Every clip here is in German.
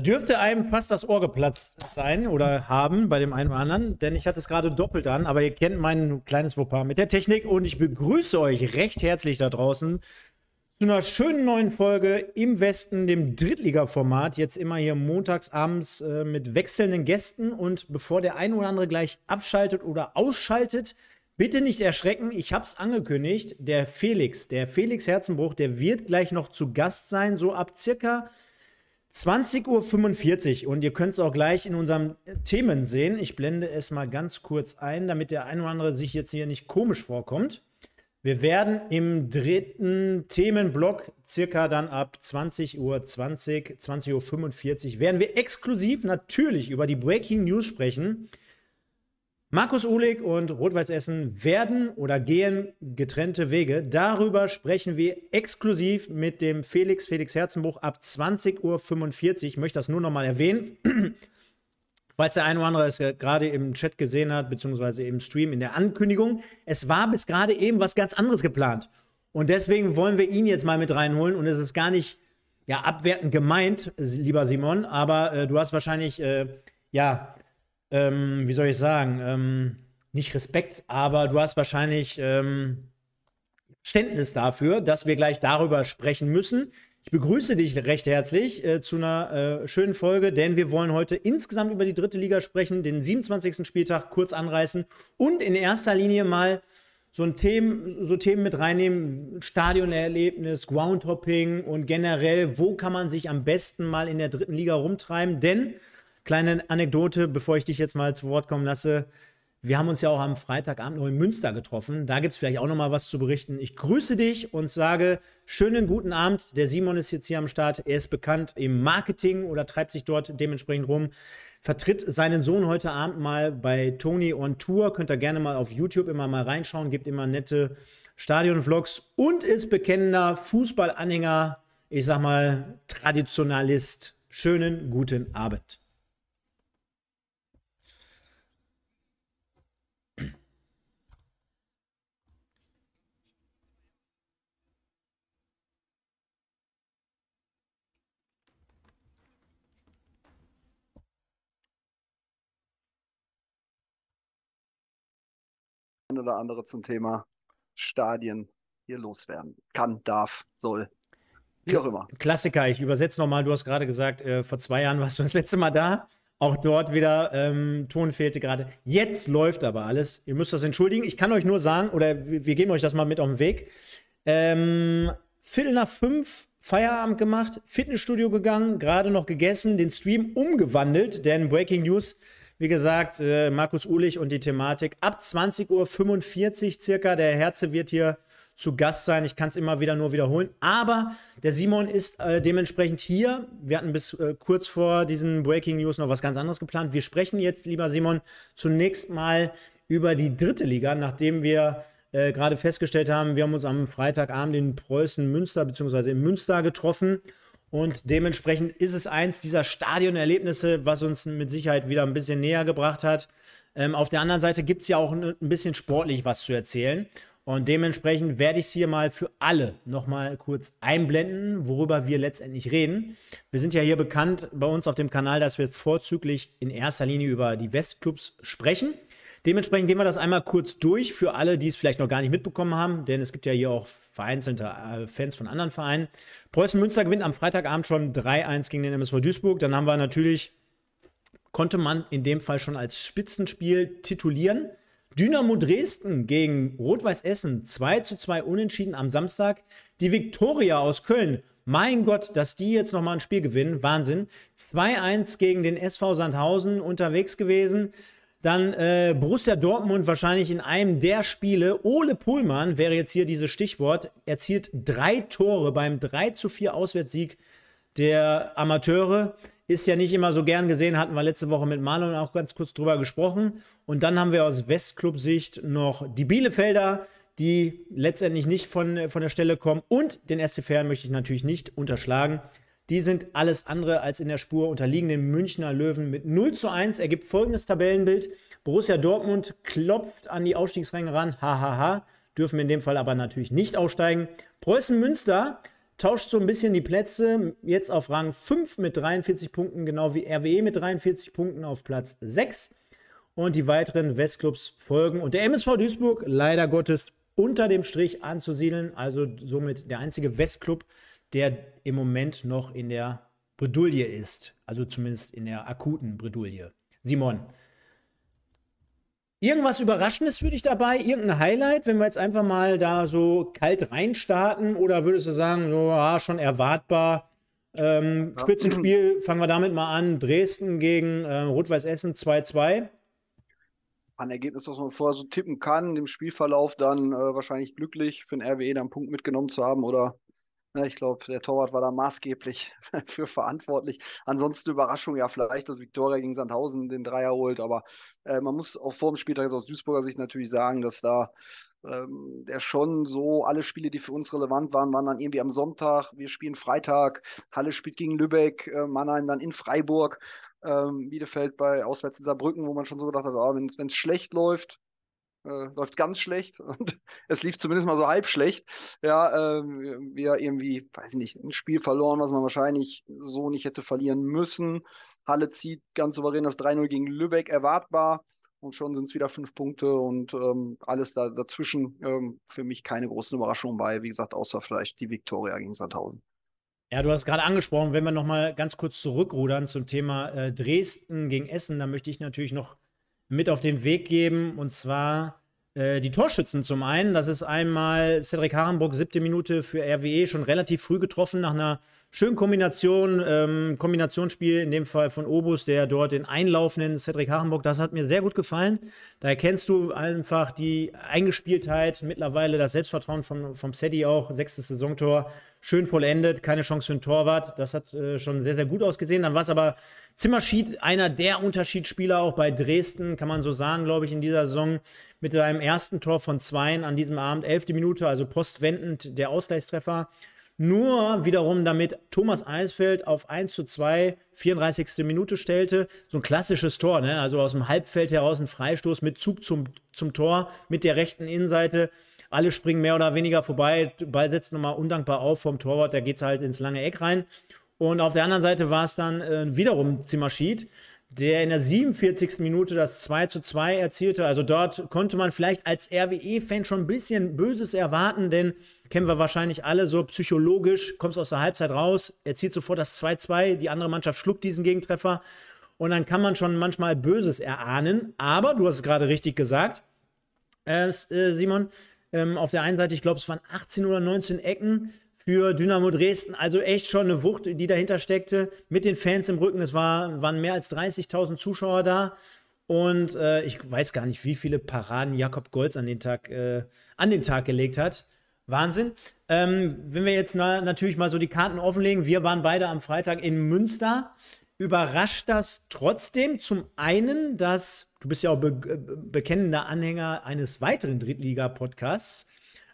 dürfte einem fast das Ohr geplatzt sein oder haben bei dem einen oder anderen, denn ich hatte es gerade doppelt an, aber ihr kennt mein kleines Fauxpas mit der Technik und ich begrüße euch recht herzlich da draußen zu einer schönen neuen Folge im Westen, dem Drittliga-Format. Jetzt immer hier montags abends äh, mit wechselnden Gästen und bevor der eine oder andere gleich abschaltet oder ausschaltet, Bitte nicht erschrecken, ich habe es angekündigt, der Felix, der Felix Herzenbruch, der wird gleich noch zu Gast sein, so ab circa 20.45 Uhr und ihr könnt es auch gleich in unserem äh, Themen sehen. Ich blende es mal ganz kurz ein, damit der ein oder andere sich jetzt hier nicht komisch vorkommt. Wir werden im dritten Themenblock circa dann ab 20.20 Uhr, 20, 20.45 Uhr werden wir exklusiv natürlich über die Breaking News sprechen. Markus Uhlig und Rot-Weiß Essen werden oder gehen getrennte Wege. Darüber sprechen wir exklusiv mit dem Felix, Felix Herzenbuch ab 20.45 Uhr. Ich möchte das nur nochmal erwähnen, falls der eine oder andere es gerade im Chat gesehen hat, beziehungsweise im Stream in der Ankündigung. Es war bis gerade eben was ganz anderes geplant. Und deswegen wollen wir ihn jetzt mal mit reinholen und es ist gar nicht ja, abwertend gemeint, lieber Simon, aber äh, du hast wahrscheinlich äh, ja ähm, wie soll ich sagen, ähm, nicht Respekt, aber du hast wahrscheinlich ähm, Verständnis dafür, dass wir gleich darüber sprechen müssen. Ich begrüße dich recht herzlich äh, zu einer äh, schönen Folge, denn wir wollen heute insgesamt über die dritte Liga sprechen, den 27. Spieltag kurz anreißen und in erster Linie mal so, ein Themen, so Themen mit reinnehmen, Stadionerlebnis, Groundhopping und generell, wo kann man sich am besten mal in der dritten Liga rumtreiben, denn Kleine Anekdote, bevor ich dich jetzt mal zu Wort kommen lasse. Wir haben uns ja auch am Freitagabend noch in Münster getroffen. Da gibt es vielleicht auch noch mal was zu berichten. Ich grüße dich und sage schönen guten Abend. Der Simon ist jetzt hier am Start. Er ist bekannt im Marketing oder treibt sich dort dementsprechend rum. Vertritt seinen Sohn heute Abend mal bei Tony on Tour. Könnt ihr gerne mal auf YouTube immer mal reinschauen. Gibt immer nette Stadionvlogs und ist bekennender Fußballanhänger. Ich sag mal Traditionalist. Schönen guten Abend. oder andere zum Thema Stadien hier loswerden kann, darf, soll. Wie auch immer. Klassiker, ich übersetze nochmal, du hast gerade gesagt, äh, vor zwei Jahren warst du das letzte Mal da. Auch dort wieder ähm, Ton fehlte gerade. Jetzt läuft aber alles. Ihr müsst das entschuldigen. Ich kann euch nur sagen, oder wir geben euch das mal mit auf den Weg. Ähm, Viertel nach fünf Feierabend gemacht, Fitnessstudio gegangen, gerade noch gegessen, den Stream umgewandelt, denn Breaking News wie gesagt, äh, Markus Ulich und die Thematik. Ab 20.45 Uhr circa. Der Herze wird hier zu Gast sein. Ich kann es immer wieder nur wiederholen. Aber der Simon ist äh, dementsprechend hier. Wir hatten bis äh, kurz vor diesen Breaking News noch was ganz anderes geplant. Wir sprechen jetzt, lieber Simon, zunächst mal über die dritte Liga, nachdem wir äh, gerade festgestellt haben, wir haben uns am Freitagabend in Preußen Münster bzw. in Münster getroffen und dementsprechend ist es eins dieser Stadionerlebnisse, was uns mit Sicherheit wieder ein bisschen näher gebracht hat. Ähm, auf der anderen Seite gibt es ja auch ein bisschen sportlich was zu erzählen. Und dementsprechend werde ich es hier mal für alle nochmal kurz einblenden, worüber wir letztendlich reden. Wir sind ja hier bekannt bei uns auf dem Kanal, dass wir vorzüglich in erster Linie über die Westclubs sprechen. Dementsprechend gehen wir das einmal kurz durch für alle, die es vielleicht noch gar nicht mitbekommen haben, denn es gibt ja hier auch vereinzelte äh, Fans von anderen Vereinen. Preußen Münster gewinnt am Freitagabend schon 3-1 gegen den MSV Duisburg. Dann haben wir natürlich, konnte man in dem Fall schon als Spitzenspiel titulieren. Dynamo Dresden gegen Rot-Weiß Essen 2 2 unentschieden am Samstag. Die Viktoria aus Köln, mein Gott, dass die jetzt nochmal ein Spiel gewinnen, Wahnsinn. 2-1 gegen den SV Sandhausen unterwegs gewesen. Dann äh, Borussia Dortmund wahrscheinlich in einem der Spiele. Ole Pullmann wäre jetzt hier dieses Stichwort. Erzielt drei Tore beim 3 zu 4 Auswärtssieg der Amateure. Ist ja nicht immer so gern gesehen, hatten wir letzte Woche mit Marlon auch ganz kurz drüber gesprochen. Und dann haben wir aus Westclub-Sicht noch die Bielefelder, die letztendlich nicht von, von der Stelle kommen. Und den SC möchte ich natürlich nicht unterschlagen. Die sind alles andere als in der Spur unterliegen den Münchner Löwen mit 0 zu 1. Ergibt folgendes Tabellenbild. Borussia Dortmund klopft an die Ausstiegsränge ran. Hahaha. Ha, ha. Dürfen in dem Fall aber natürlich nicht aussteigen. Preußen Münster tauscht so ein bisschen die Plätze. Jetzt auf Rang 5 mit 43 Punkten, genau wie RWE mit 43 Punkten auf Platz 6. Und die weiteren Westclubs folgen. Und der MSV Duisburg leider Gottes unter dem Strich anzusiedeln. Also somit der einzige Westclub, der im Moment noch in der Bredouille ist. Also zumindest in der akuten Bredouille. Simon, irgendwas Überraschendes für dich dabei? Irgendein Highlight, wenn wir jetzt einfach mal da so kalt reinstarten? Oder würdest du sagen, so, ja, schon erwartbar? Ähm, Spitzenspiel, fangen wir damit mal an. Dresden gegen äh, Rot-Weiß Essen 2-2 Ein Ergebnis, was man vorher so tippen kann, im Spielverlauf dann äh, wahrscheinlich glücklich für den RWE dann einen Punkt mitgenommen zu haben oder Ne, ich glaube, der Torwart war da maßgeblich für verantwortlich. Ansonsten Überraschung ja vielleicht, dass Viktoria gegen Sandhausen den Dreier holt, aber äh, man muss auch vor dem Spieltag aus Duisburger Sicht natürlich sagen, dass da ähm, der schon so alle Spiele, die für uns relevant waren, waren dann irgendwie am Sonntag. Wir spielen Freitag, Halle spielt gegen Lübeck, äh, Mannheim dann in Freiburg, ähm, Bielefeld bei auswärts in Saarbrücken, wo man schon so gedacht hat, ah, wenn es schlecht läuft, äh, läuft ganz schlecht und es lief zumindest mal so halb schlecht. Ja, äh, wir irgendwie, weiß ich nicht, ein Spiel verloren, was man wahrscheinlich so nicht hätte verlieren müssen. Halle zieht ganz souverän das 3-0 gegen Lübeck erwartbar und schon sind es wieder fünf Punkte und ähm, alles da, dazwischen ähm, für mich keine großen Überraschungen bei, wie gesagt, außer vielleicht die Viktoria gegen Sandhausen. Ja, du hast gerade angesprochen, wenn wir nochmal ganz kurz zurückrudern zum Thema äh, Dresden gegen Essen, dann möchte ich natürlich noch mit auf den Weg geben. Und zwar äh, die Torschützen zum einen, das ist einmal Cedric Harenburg, siebte Minute für RWE, schon relativ früh getroffen nach einer schönen Kombination, ähm, Kombinationsspiel in dem Fall von Obus, der dort den einlaufenden Cedric Harenburg. das hat mir sehr gut gefallen. Da erkennst du einfach die Eingespieltheit, mittlerweile das Selbstvertrauen vom, vom Sedi auch, sechstes Saisontor, schön vollendet, keine Chance für einen Torwart, das hat äh, schon sehr, sehr gut ausgesehen. Dann war es aber Zimmerschied, einer der Unterschiedsspieler auch bei Dresden, kann man so sagen, glaube ich, in dieser Saison mit seinem ersten Tor von Zweien an diesem Abend, elfte Minute, also postwendend der Ausgleichstreffer. Nur wiederum damit Thomas Eisfeld auf 1 zu 2, 34. Minute stellte. So ein klassisches Tor, ne? also aus dem Halbfeld heraus ein Freistoß mit Zug zum, zum Tor, mit der rechten Innenseite. Alle springen mehr oder weniger vorbei, Ball setzt nochmal undankbar auf vom Torwart, da geht es halt ins lange Eck rein. Und auf der anderen Seite war es dann äh, wiederum Zimmerschied, der in der 47. Minute das 2 zu 2 erzielte. Also dort konnte man vielleicht als RWE-Fan schon ein bisschen Böses erwarten, denn kennen wir wahrscheinlich alle so psychologisch, kommst aus der Halbzeit raus, erzielt sofort das 2 2, die andere Mannschaft schluckt diesen Gegentreffer und dann kann man schon manchmal Böses erahnen. Aber du hast es gerade richtig gesagt, äh, äh Simon, ähm, auf der einen Seite, ich glaube, es waren 18 oder 19 Ecken für Dynamo Dresden. Also echt schon eine Wucht, die dahinter steckte, mit den Fans im Rücken. Es war, waren mehr als 30.000 Zuschauer da. Und äh, ich weiß gar nicht, wie viele Paraden Jakob Golz an den Tag, äh, an den Tag gelegt hat. Wahnsinn. Ähm, wenn wir jetzt na, natürlich mal so die Karten offenlegen, wir waren beide am Freitag in Münster. Überrascht das trotzdem zum einen, dass du bist ja auch be äh, bekennender Anhänger eines weiteren Drittliga-Podcasts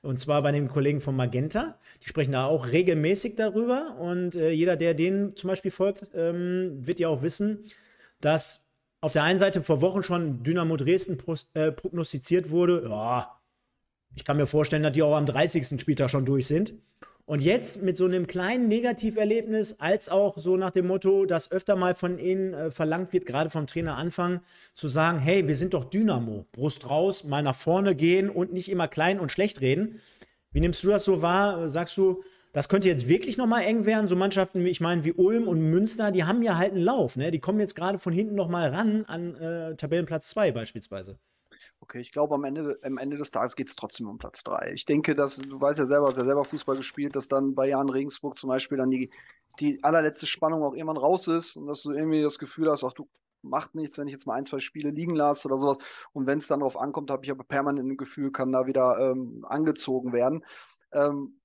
und zwar bei dem Kollegen von Magenta. Die sprechen da auch regelmäßig darüber und äh, jeder, der denen zum Beispiel folgt, ähm, wird ja auch wissen, dass auf der einen Seite vor Wochen schon Dynamo Dresden äh, prognostiziert wurde, ja, ich kann mir vorstellen, dass die auch am 30. Spieltag schon durch sind. Und jetzt mit so einem kleinen Negativerlebnis, als auch so nach dem Motto, dass öfter mal von ihnen äh, verlangt wird, gerade vom Trainer Anfang, zu sagen, hey, wir sind doch Dynamo, Brust raus, mal nach vorne gehen und nicht immer klein und schlecht reden. Wie nimmst du das so wahr? Sagst du, das könnte jetzt wirklich nochmal eng werden? So Mannschaften, ich meine, wie Ulm und Münster, die haben ja halt einen Lauf. Ne? Die kommen jetzt gerade von hinten nochmal ran an äh, Tabellenplatz 2 beispielsweise. Okay, ich glaube, am Ende, am Ende des Tages geht es trotzdem um Platz 3. Ich denke, dass, du weißt ja selber, hast ja selber Fußball gespielt, dass dann bei Jan Regensburg zum Beispiel dann die, die allerletzte Spannung auch irgendwann raus ist und dass du irgendwie das Gefühl hast, ach du macht nichts, wenn ich jetzt mal ein, zwei Spiele liegen lasse oder sowas. Und wenn es dann darauf ankommt, habe ich aber permanent ein Gefühl, kann da wieder ähm, angezogen werden. Ähm,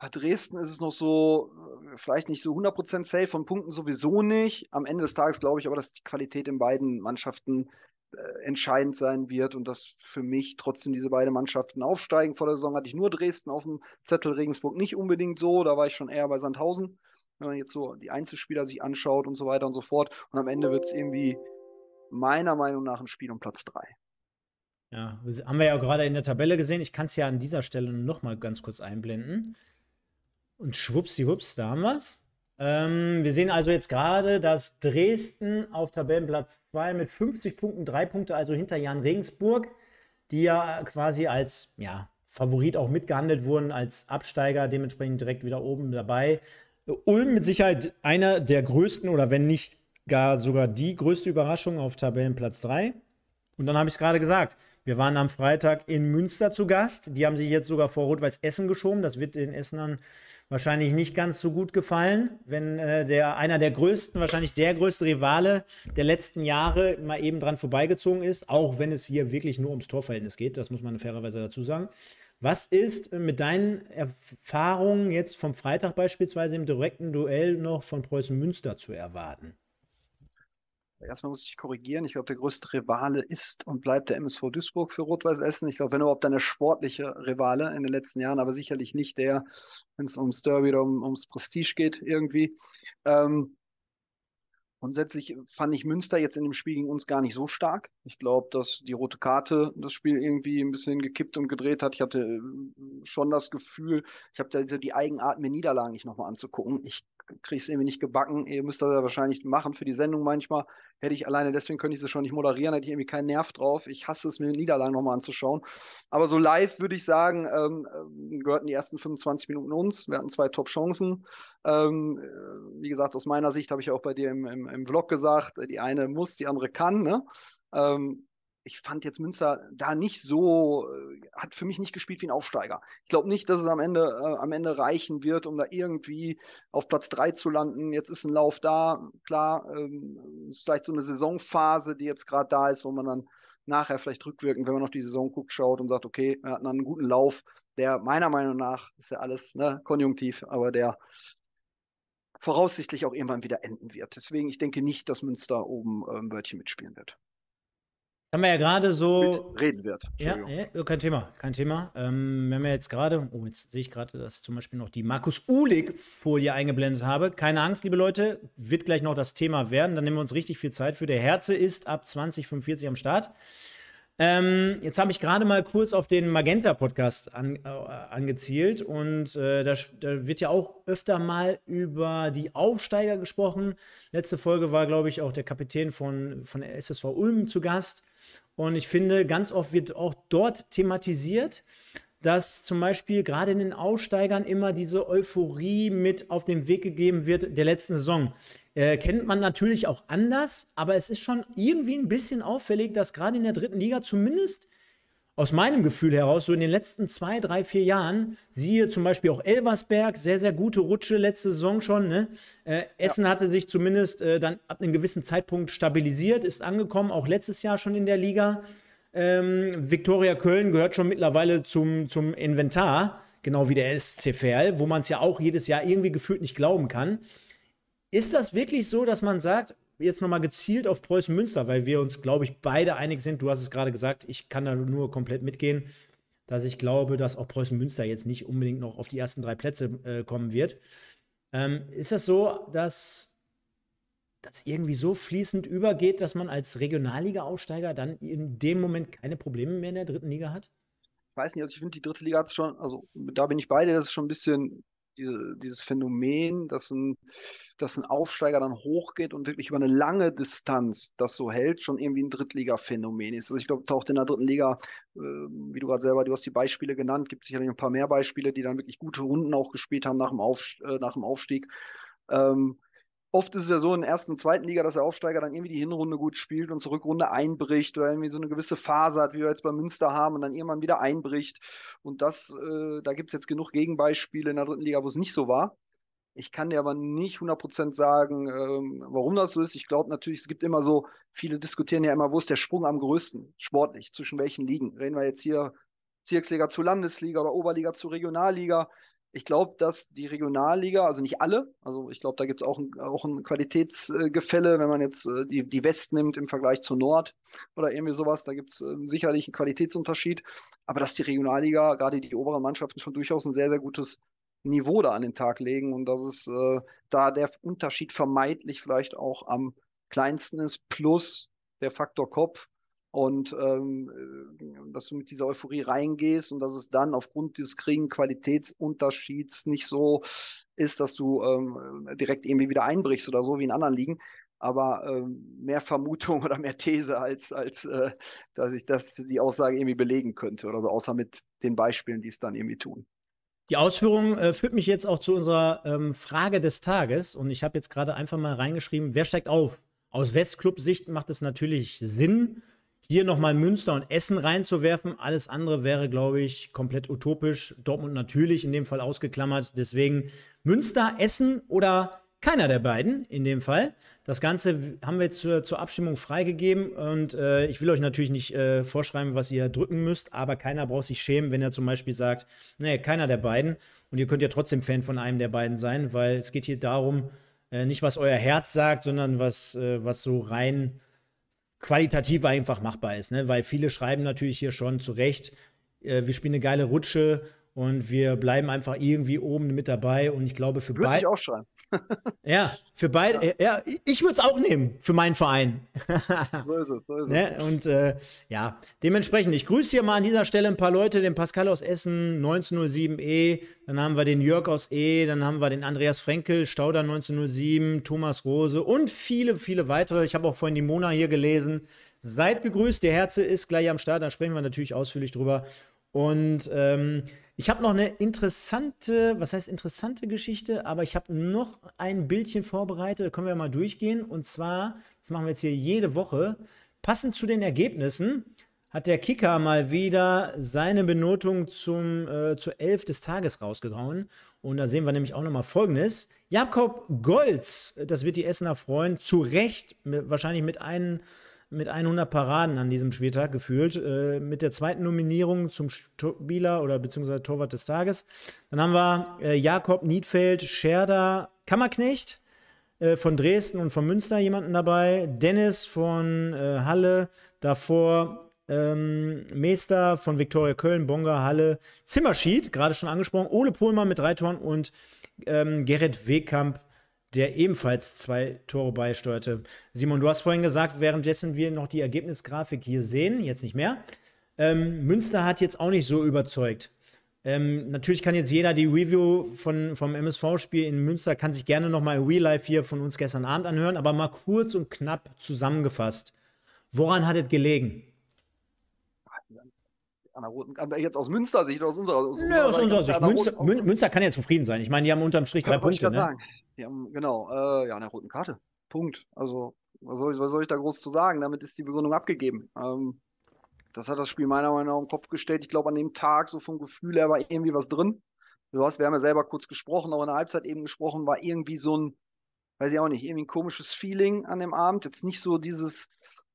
bei Dresden ist es noch so, äh, vielleicht nicht so 100% safe, von Punkten sowieso nicht. Am Ende des Tages glaube ich aber, dass die Qualität in beiden Mannschaften äh, entscheidend sein wird und dass für mich trotzdem diese beiden Mannschaften aufsteigen. Vor der Saison hatte ich nur Dresden auf dem Zettel, Regensburg nicht unbedingt so, da war ich schon eher bei Sandhausen wenn man jetzt so die Einzelspieler sich anschaut und so weiter und so fort. Und am Ende wird es irgendwie meiner Meinung nach ein Spiel um Platz 3. Ja, haben wir ja gerade in der Tabelle gesehen. Ich kann es ja an dieser Stelle nochmal ganz kurz einblenden. Und schwuppsiwupps, da haben wir es. Ähm, wir sehen also jetzt gerade, dass Dresden auf Tabellenplatz 2 mit 50 Punkten, 3 Punkte, also hinter Jan Regensburg, die ja quasi als ja, Favorit auch mitgehandelt wurden, als Absteiger dementsprechend direkt wieder oben dabei. Ulm mit Sicherheit einer der größten oder wenn nicht gar sogar die größte Überraschung auf Tabellenplatz 3. Und dann habe ich es gerade gesagt. Wir waren am Freitag in Münster zu Gast. Die haben sich jetzt sogar vor Rot-Weiß Essen geschoben. Das wird den Essenern wahrscheinlich nicht ganz so gut gefallen, wenn äh, der, einer der größten, wahrscheinlich der größte Rivale der letzten Jahre mal eben dran vorbeigezogen ist, auch wenn es hier wirklich nur ums Torverhältnis geht. Das muss man fairerweise dazu sagen. Was ist äh, mit deinen Erfahrungen jetzt vom Freitag beispielsweise im direkten Duell noch von Preußen Münster zu erwarten? Erstmal muss ich korrigieren. Ich glaube, der größte Rivale ist und bleibt der MSV Duisburg für Rot-Weiß Essen. Ich glaube, wenn überhaupt, dann sportliche Rivale in den letzten Jahren, aber sicherlich nicht der, wenn es ums Derby oder um, ums Prestige geht irgendwie. Ähm, Grundsätzlich fand ich Münster jetzt in dem Spiel gegen uns gar nicht so stark. Ich glaube, dass die rote Karte das Spiel irgendwie ein bisschen gekippt und gedreht hat. Ich hatte äh, schon das Gefühl, ich habe da diese, die Eigenart, mir Niederlagen nicht nochmal anzugucken. Ich kriegst irgendwie nicht gebacken, ihr müsst das ja wahrscheinlich machen für die Sendung manchmal. Hätte ich alleine, deswegen könnte ich sie schon nicht moderieren, hätte ich irgendwie keinen Nerv drauf. Ich hasse es, mir Niederlagen nochmal anzuschauen. Aber so live würde ich sagen, ähm, ähm gehörten die ersten 25 Minuten uns. Wir hatten zwei Top-Chancen. Ähm, äh, wie gesagt, aus meiner Sicht habe ich auch bei dir im, im, im Vlog gesagt, äh, die eine muss, die andere kann. Ne? Ähm, ich fand jetzt Münster da nicht so, äh, hat für mich nicht gespielt wie ein Aufsteiger. Ich glaube nicht, dass es am Ende, äh, am Ende reichen wird, um da irgendwie auf Platz 3 zu landen. Jetzt ist ein Lauf da, klar, ähm, ist vielleicht so eine Saisonphase, die jetzt gerade da ist, wo man dann nachher vielleicht rückwirkend, wenn man auf die Saison guckt, schaut und sagt, okay, wir hatten einen guten Lauf, der meiner Meinung nach, ist ja alles ne, konjunktiv, aber der voraussichtlich auch irgendwann wieder enden wird. Deswegen, ich denke nicht, dass Münster oben äh, ein Wörtchen mitspielen wird haben wir ja gerade so. Reden wird. Ja, ja, äh, kein Thema, kein Thema. Ähm, wenn wir jetzt gerade, oh, jetzt sehe ich gerade, dass zum Beispiel noch die Markus Uhlig-Folie eingeblendet habe. Keine Angst, liebe Leute, wird gleich noch das Thema werden. Dann nehmen wir uns richtig viel Zeit für. Der Herze ist ab 2045 am Start. Ähm, jetzt habe ich gerade mal kurz auf den Magenta-Podcast an, äh, angezielt und äh, da, da, wird ja auch öfter mal über die Aufsteiger gesprochen. Letzte Folge war, glaube ich, auch der Kapitän von, von der SSV Ulm zu Gast. Und ich finde, ganz oft wird auch dort thematisiert, dass zum Beispiel gerade in den Aussteigern immer diese Euphorie mit auf den Weg gegeben wird der letzten Saison. Äh, kennt man natürlich auch anders, aber es ist schon irgendwie ein bisschen auffällig, dass gerade in der dritten Liga zumindest aus meinem Gefühl heraus, so in den letzten zwei, drei, vier Jahren, siehe zum Beispiel auch Elversberg, sehr, sehr gute Rutsche letzte Saison schon. Ne? Äh, ja. Essen hatte sich zumindest äh, dann ab einem gewissen Zeitpunkt stabilisiert, ist angekommen, auch letztes Jahr schon in der Liga. Ähm, Viktoria Köln gehört schon mittlerweile zum, zum Inventar, genau wie der SCFL, wo man es ja auch jedes Jahr irgendwie gefühlt nicht glauben kann. Ist das wirklich so, dass man sagt, jetzt nochmal gezielt auf Preußen Münster, weil wir uns, glaube ich, beide einig sind, du hast es gerade gesagt, ich kann da nur komplett mitgehen, dass ich glaube, dass auch Preußen Münster jetzt nicht unbedingt noch auf die ersten drei Plätze äh, kommen wird. Ähm, ist das so, dass das irgendwie so fließend übergeht, dass man als Regionalliga-Aussteiger dann in dem Moment keine Probleme mehr in der dritten Liga hat? Ich weiß nicht, also ich finde, die dritte Liga hat es schon, also da bin ich beide, das ist schon ein bisschen diese, dieses Phänomen, dass ein, dass ein Aufsteiger dann hochgeht und wirklich über eine lange Distanz das so hält, schon irgendwie ein Drittliga-Phänomen ist. Also ich glaube, taucht in der dritten Liga, äh, wie du gerade selber, du hast die Beispiele genannt, gibt sicherlich ein paar mehr Beispiele, die dann wirklich gute Runden auch gespielt haben nach dem, Auf, äh, nach dem Aufstieg. Ähm, oft ist es ja so in der ersten und zweiten Liga, dass der Aufsteiger dann irgendwie die Hinrunde gut spielt und zur Rückrunde einbricht oder irgendwie so eine gewisse Phase hat, wie wir jetzt bei Münster haben und dann irgendwann wieder einbricht. Und das, äh, da gibt es jetzt genug Gegenbeispiele in der dritten Liga, wo es nicht so war. Ich kann dir aber nicht 100% sagen, ähm, warum das so ist. Ich glaube natürlich, es gibt immer so, viele diskutieren ja immer, wo ist der Sprung am größten, sportlich, zwischen welchen Ligen. Reden wir jetzt hier Bezirksliga zu Landesliga oder Oberliga zu Regionalliga. Ich glaube, dass die Regionalliga, also nicht alle, also ich glaube, da gibt es auch, ein, auch ein Qualitätsgefälle, wenn man jetzt äh, die, die West nimmt im Vergleich zur Nord oder irgendwie sowas, da gibt es äh, sicherlich einen Qualitätsunterschied. Aber dass die Regionalliga, gerade die oberen Mannschaften, schon durchaus ein sehr, sehr gutes Niveau da an den Tag legen und dass es äh, da der Unterschied vermeidlich vielleicht auch am kleinsten ist, plus der Faktor Kopf, und ähm, dass du mit dieser Euphorie reingehst und dass es dann aufgrund des geringen Qualitätsunterschieds nicht so ist, dass du ähm, direkt irgendwie wieder einbrichst oder so wie in anderen Ligen. Aber ähm, mehr Vermutung oder mehr These, als, als äh, dass ich das die Aussage irgendwie belegen könnte oder so, außer mit den Beispielen, die es dann irgendwie tun. Die Ausführung äh, führt mich jetzt auch zu unserer ähm, Frage des Tages. Und ich habe jetzt gerade einfach mal reingeschrieben, wer steigt auf? Aus Westclub-Sicht macht es natürlich Sinn, hier nochmal Münster und Essen reinzuwerfen. Alles andere wäre, glaube ich, komplett utopisch. Dortmund natürlich in dem Fall ausgeklammert. Deswegen Münster, Essen oder keiner der beiden in dem Fall. Das Ganze haben wir jetzt zur, zur Abstimmung freigegeben und äh, ich will euch natürlich nicht äh, vorschreiben, was ihr drücken müsst, aber keiner braucht sich schämen, wenn er zum Beispiel sagt, nee, keiner der beiden. Und ihr könnt ja trotzdem Fan von einem der beiden sein, weil es geht hier darum, äh, nicht was euer Herz sagt, sondern was, äh, was so rein qualitativ einfach machbar ist. Ne? Weil viele schreiben natürlich hier schon zu Recht, äh, wir spielen eine geile Rutsche und wir bleiben einfach irgendwie oben mit dabei. Und ich glaube, für beide. auch schreiben. ja, für beide. Ja. ja ich würde es auch nehmen für meinen Verein. so ist es, so ist es. Ne? Und äh, ja, dementsprechend, ich grüße hier mal an dieser Stelle ein paar Leute, den Pascal aus Essen, 1907E, dann haben wir den Jörg aus E, dann haben wir den Andreas Frenkel, Stauder 1907, Thomas Rose und viele, viele weitere. Ich habe auch vorhin die Mona hier gelesen. Seid gegrüßt, der Herze ist gleich am Start, da sprechen wir natürlich ausführlich drüber. Und ähm, ich habe noch eine interessante, was heißt interessante Geschichte, aber ich habe noch ein Bildchen vorbereitet, da können wir mal durchgehen. Und zwar, das machen wir jetzt hier jede Woche, passend zu den Ergebnissen hat der Kicker mal wieder seine Benotung zum, äh, zur Elf des Tages rausgehauen. Und da sehen wir nämlich auch nochmal Folgendes. Jakob Golz, das wird die Essener freuen, zu Recht, mit, wahrscheinlich mit einem mit 100 Paraden an diesem Spieltag gefühlt, äh, mit der zweiten Nominierung zum Spieler oder beziehungsweise Torwart des Tages. Dann haben wir äh, Jakob Niedfeld, Scherder, Kammerknecht äh, von Dresden und von Münster jemanden dabei, Dennis von äh, Halle, davor ähm, Meester von Viktoria Köln, Bonga, Halle, Zimmerschied, gerade schon angesprochen, Ole Pohlmann mit drei Toren und ähm, Gerrit Wegkamp der ebenfalls zwei Tore beisteuerte. Simon, du hast vorhin gesagt, währenddessen wir noch die Ergebnisgrafik hier sehen, jetzt nicht mehr. Ähm, Münster hat jetzt auch nicht so überzeugt. Ähm, natürlich kann jetzt jeder die Review von, vom MSV-Spiel in Münster, kann sich gerne nochmal Real Life hier von uns gestern Abend anhören, aber mal kurz und knapp zusammengefasst. Woran hat es gelegen? an der roten Karte. Jetzt aus Münster Sicht, aus unserer, aus Nö, aus unserer Sicht. Münster, Münster, kann ja zufrieden sein. Ich meine, die haben unterm Strich drei Punkte. Ne? Die haben, genau, äh, ja, an der roten Karte. Punkt. Also, was soll, ich, was soll ich da groß zu sagen? Damit ist die Begründung abgegeben. Ähm, das hat das Spiel meiner Meinung nach im Kopf gestellt. Ich glaube, an dem Tag, so vom Gefühl her, war irgendwie was drin. Du hast, wir haben ja selber kurz gesprochen, auch in der Halbzeit eben gesprochen, war irgendwie so ein, weiß ich auch nicht, irgendwie ein komisches Feeling an dem Abend. Jetzt nicht so dieses,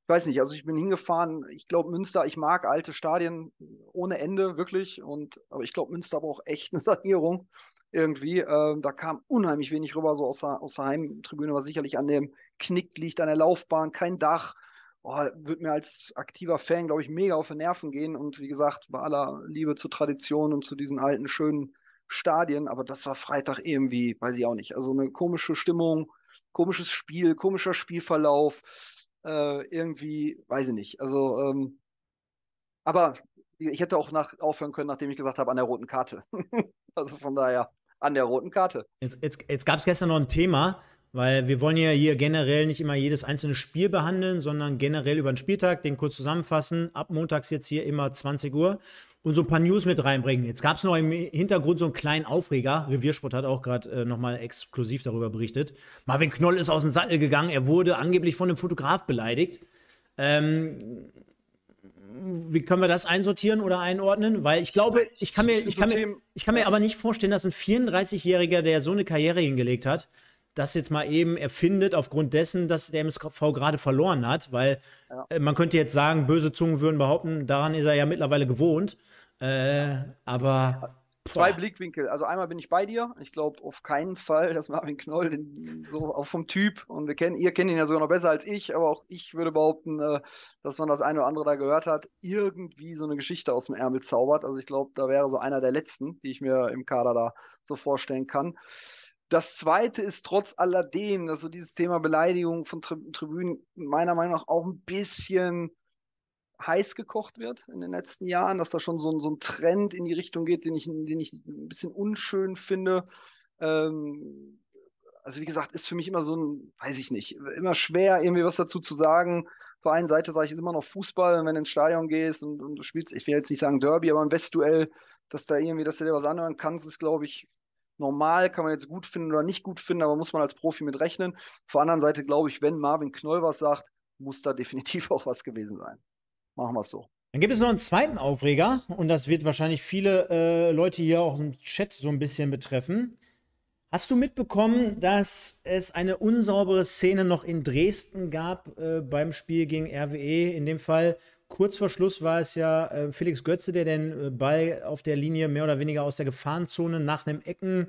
weiß nicht, also ich bin hingefahren, ich glaube Münster, ich mag alte Stadien ohne Ende, wirklich. Und, aber ich glaube, Münster braucht echt eine Sanierung irgendwie. Ähm, da kam unheimlich wenig rüber, so aus der, aus der Heimtribüne, was sicherlich an dem Knick liegt, an der Laufbahn, kein Dach. Oh, wird mir als aktiver Fan, glaube ich, mega auf die Nerven gehen. Und wie gesagt, bei aller Liebe zur Tradition und zu diesen alten, schönen Stadien, aber das war Freitag irgendwie, weiß ich auch nicht. Also eine komische Stimmung, komisches Spiel, komischer Spielverlauf äh, irgendwie, weiß ich nicht. Also, ähm, aber ich hätte auch nach, aufhören können, nachdem ich gesagt habe, an der roten Karte. also von daher, an der roten Karte. Jetzt, jetzt, jetzt gab es gestern noch ein Thema, weil wir wollen ja hier generell nicht immer jedes einzelne Spiel behandeln, sondern generell über den Spieltag, den kurz zusammenfassen. Ab montags jetzt hier immer 20 Uhr und so ein paar News mit reinbringen. Jetzt gab es noch im Hintergrund so einen kleinen Aufreger. Reviersport hat auch gerade äh, nochmal exklusiv darüber berichtet. Marvin Knoll ist aus dem Sattel gegangen. Er wurde angeblich von einem Fotograf beleidigt. Ähm, wie können wir das einsortieren oder einordnen? Weil ich glaube, ich kann mir, ich kann mir, ich kann mir aber nicht vorstellen, dass ein 34-Jähriger, der so eine Karriere hingelegt hat, das jetzt mal eben erfindet, aufgrund dessen, dass der MSV gerade verloren hat, weil ja. Äh, man könnte jetzt sagen, böse Zungen würden behaupten, daran ist er ja mittlerweile gewohnt. Äh, ja. aber. Boah. Zwei Blickwinkel. Also einmal bin ich bei dir. Ich glaube auf keinen Fall, dass Marvin Knoll den, so auch vom Typ und wir kennen, ihr kennt ihn ja sogar noch besser als ich, aber auch ich würde behaupten, äh, dass man das eine oder andere da gehört hat, irgendwie so eine Geschichte aus dem Ärmel zaubert. Also ich glaube, da wäre so einer der letzten, die ich mir im Kader da so vorstellen kann. Das zweite ist trotz alledem, dass so dieses Thema Beleidigung von Tri Tribünen meiner Meinung nach auch ein bisschen heiß gekocht wird in den letzten Jahren, dass da schon so ein, so ein Trend in die Richtung geht, den ich, den ich ein bisschen unschön finde. Ähm, also wie gesagt, ist für mich immer so ein, weiß ich nicht, immer schwer, irgendwie was dazu zu sagen. Auf der einen Seite sage ich, ist immer noch Fußball, wenn du ins Stadion gehst und, und, du spielst, ich will jetzt nicht sagen Derby, aber ein Westduell, dass da irgendwie, dass du dir was anhören kannst, ist, glaube ich, normal, kann man jetzt gut finden oder nicht gut finden, aber muss man als Profi mit rechnen. Auf der anderen Seite glaube ich, wenn Marvin Knoll was sagt, muss da definitiv auch was gewesen sein. Machen wir es so. Dann gibt es noch einen zweiten Aufreger und das wird wahrscheinlich viele äh, Leute hier auch im Chat so ein bisschen betreffen. Hast du mitbekommen, dass es eine unsaubere Szene noch in Dresden gab äh, beim Spiel gegen RWE, in dem Fall, kurz vor Schluss war es ja äh, Felix Götze, der den äh, Ball auf der Linie mehr oder weniger aus der Gefahrenzone nach einem Ecken,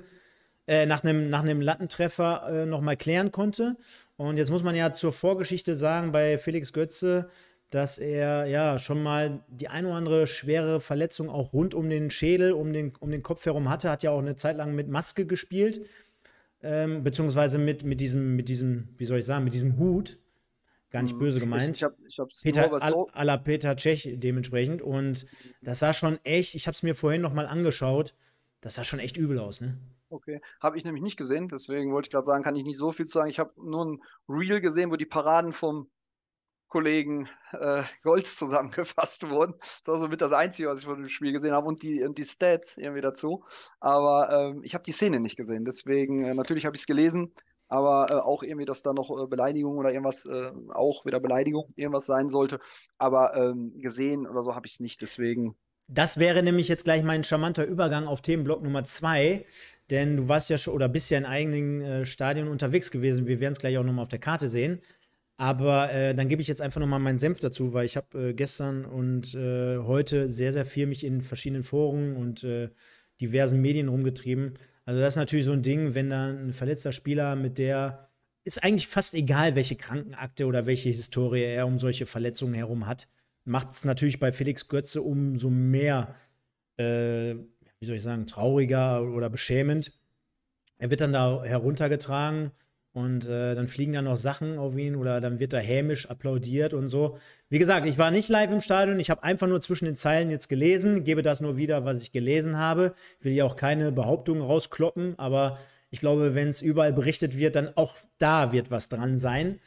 äh, nach einem, nach einem Lattentreffer äh, nochmal klären konnte. Und jetzt muss man ja zur Vorgeschichte sagen, bei Felix Götze, dass er ja schon mal die ein oder andere schwere Verletzung auch rund um den Schädel, um den, um den Kopf herum hatte, hat ja auch eine Zeit lang mit Maske gespielt, ähm, beziehungsweise mit, mit diesem, mit diesem, wie soll ich sagen, mit diesem Hut. Gar nicht hm, böse gemeint. Ich, ich habe ich habe Peter, was so la Peter Tschech dementsprechend. Und das sah schon echt, ich habe es mir vorhin nochmal angeschaut, das sah schon echt übel aus, ne? Okay, habe ich nämlich nicht gesehen, deswegen wollte ich gerade sagen, kann ich nicht so viel zu sagen. Ich habe nur ein Reel gesehen, wo die Paraden vom Kollegen äh, Golds zusammengefasst wurden. Das war so mit das Einzige, was ich von dem Spiel gesehen habe und die, und die Stats irgendwie dazu. Aber ähm, ich habe die Szene nicht gesehen, deswegen äh, natürlich habe ich es gelesen aber äh, auch irgendwie, dass da noch äh, Beleidigung oder irgendwas, äh, auch wieder Beleidigung, irgendwas sein sollte. Aber ähm, gesehen oder so habe ich es nicht, deswegen. Das wäre nämlich jetzt gleich mein charmanter Übergang auf Themenblock Nummer zwei, denn du warst ja schon oder bist ja in eigenen äh, Stadien unterwegs gewesen. Wir werden es gleich auch nochmal auf der Karte sehen. Aber äh, dann gebe ich jetzt einfach nochmal meinen Senf dazu, weil ich habe äh, gestern und äh, heute sehr, sehr viel mich in verschiedenen Foren und äh, diversen Medien rumgetrieben. Also das ist natürlich so ein Ding, wenn dann ein verletzter Spieler mit der ist eigentlich fast egal, welche Krankenakte oder welche Historie er um solche Verletzungen herum hat, macht es natürlich bei Felix Götze umso mehr, äh, wie soll ich sagen, trauriger oder beschämend. Er wird dann da heruntergetragen, und äh, dann fliegen da noch Sachen auf ihn oder dann wird da hämisch applaudiert und so. Wie gesagt, ich war nicht live im Stadion, ich habe einfach nur zwischen den Zeilen jetzt gelesen, gebe das nur wieder, was ich gelesen habe. Ich Will ja auch keine Behauptungen rauskloppen, aber ich glaube, wenn es überall berichtet wird, dann auch da wird was dran sein.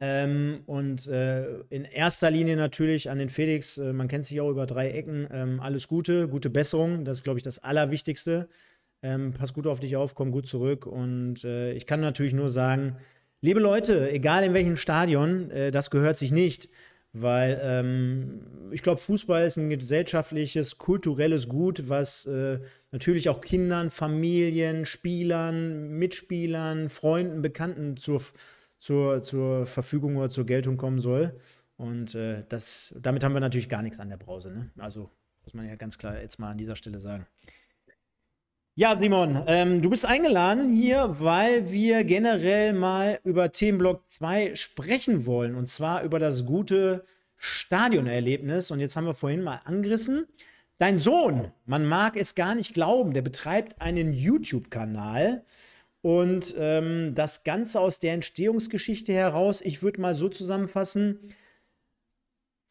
Ähm, und äh, in erster Linie natürlich an den Felix, äh, man kennt sich auch über drei Ecken, ähm, alles Gute, gute Besserung, das ist, glaube ich, das Allerwichtigste. Ähm, pass gut auf dich auf, komm gut zurück. Und äh, ich kann natürlich nur sagen, liebe Leute, egal in welchem Stadion, äh, das gehört sich nicht. Weil ähm, ich glaube, Fußball ist ein gesellschaftliches, kulturelles Gut, was äh, natürlich auch Kindern, Familien, Spielern, Mitspielern, Freunden, Bekannten zur, zur, zur Verfügung oder zur Geltung kommen soll. Und äh, das, damit haben wir natürlich gar nichts an der Brause. Ne? Also muss man ja ganz klar jetzt mal an dieser Stelle sagen. Ja, Simon, ähm, du bist eingeladen hier, weil wir generell mal über Themenblock 2 sprechen wollen. Und zwar über das gute Stadionerlebnis. Und jetzt haben wir vorhin mal angerissen. Dein Sohn, man mag es gar nicht glauben, der betreibt einen YouTube-Kanal. Und ähm, das Ganze aus der Entstehungsgeschichte heraus, ich würde mal so zusammenfassen,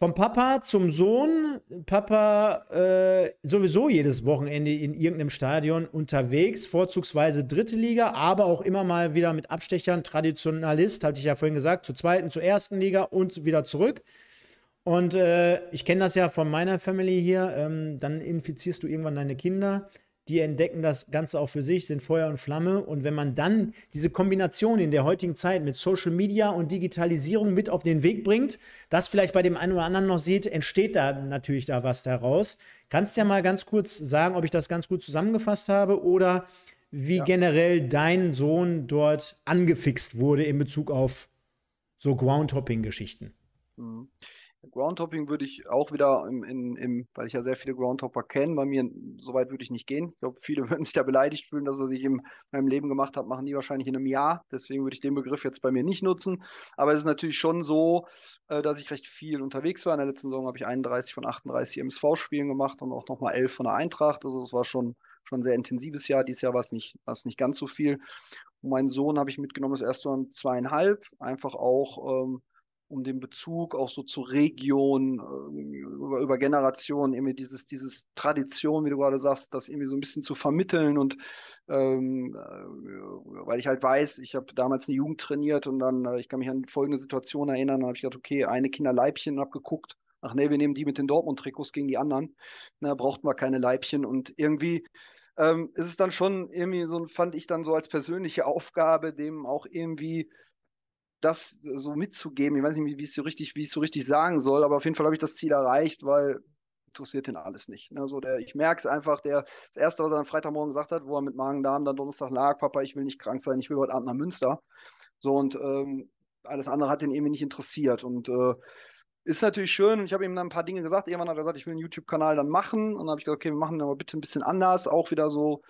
vom Papa zum Sohn. Papa äh, sowieso jedes Wochenende in irgendeinem Stadion unterwegs, vorzugsweise dritte Liga, aber auch immer mal wieder mit Abstechern. Traditionalist, hatte ich ja vorhin gesagt, zur zweiten, zur ersten Liga und wieder zurück. Und äh, ich kenne das ja von meiner Family hier. Ähm, dann infizierst du irgendwann deine Kinder die entdecken das Ganze auch für sich, sind Feuer und Flamme. Und wenn man dann diese Kombination in der heutigen Zeit mit Social Media und Digitalisierung mit auf den Weg bringt, das vielleicht bei dem einen oder anderen noch sieht, entsteht da natürlich da was daraus. Kannst du ja mal ganz kurz sagen, ob ich das ganz gut zusammengefasst habe oder wie ja. generell dein Sohn dort angefixt wurde in Bezug auf so Groundhopping-Geschichten. Mhm. Groundhopping würde ich auch wieder im, in, im, weil ich ja sehr viele Groundhopper kenne, bei mir, so weit würde ich nicht gehen. Ich glaube, viele würden sich da beleidigt fühlen, dass was ich in meinem Leben gemacht habe, machen die wahrscheinlich in einem Jahr. Deswegen würde ich den Begriff jetzt bei mir nicht nutzen. Aber es ist natürlich schon so, äh, dass ich recht viel unterwegs war. In der letzten Saison habe ich 31 von 38 MSV-Spielen gemacht und auch nochmal 11 von der Eintracht. Also es war schon, schon ein sehr intensives Jahr. Dieses Jahr war es nicht, nicht ganz so viel. Und meinen Sohn habe ich mitgenommen, das erste Mal zweieinhalb, einfach auch, ähm, um den Bezug auch so zur Region, ähm, über, über Generationen, irgendwie dieses, dieses Tradition, wie du gerade sagst, das irgendwie so ein bisschen zu vermitteln und ähm, äh, weil ich halt weiß, ich habe damals eine Jugend trainiert und dann, äh, ich kann mich an folgende Situation erinnern, dann habe ich gedacht, okay, eine Kinderleibchen habe geguckt, ach nee, wir nehmen die mit den Dortmund-Trikots gegen die anderen, Da ne, braucht man keine Leibchen und irgendwie ähm, ist es dann schon irgendwie so, fand ich dann so als persönliche Aufgabe, dem auch irgendwie das so mitzugeben. Ich weiß nicht, wie ich es so richtig, wie ich so richtig sagen soll, aber auf jeden Fall habe ich das Ziel erreicht, weil interessiert ihn alles nicht. Also der, ich merke es einfach, der, das Erste, was er am Freitagmorgen gesagt hat, wo er mit Magen-Darm dann Donnerstag lag, Papa, ich will nicht krank sein, ich will heute Abend nach Münster. So und ähm, alles andere hat ihn irgendwie nicht interessiert. Und äh, ist natürlich schön und ich habe ihm dann ein paar Dinge gesagt. Irgendwann hat er gesagt, ich will einen YouTube-Kanal dann machen. Und dann habe ich gesagt, okay, wir machen den aber bitte ein bisschen anders, auch wieder so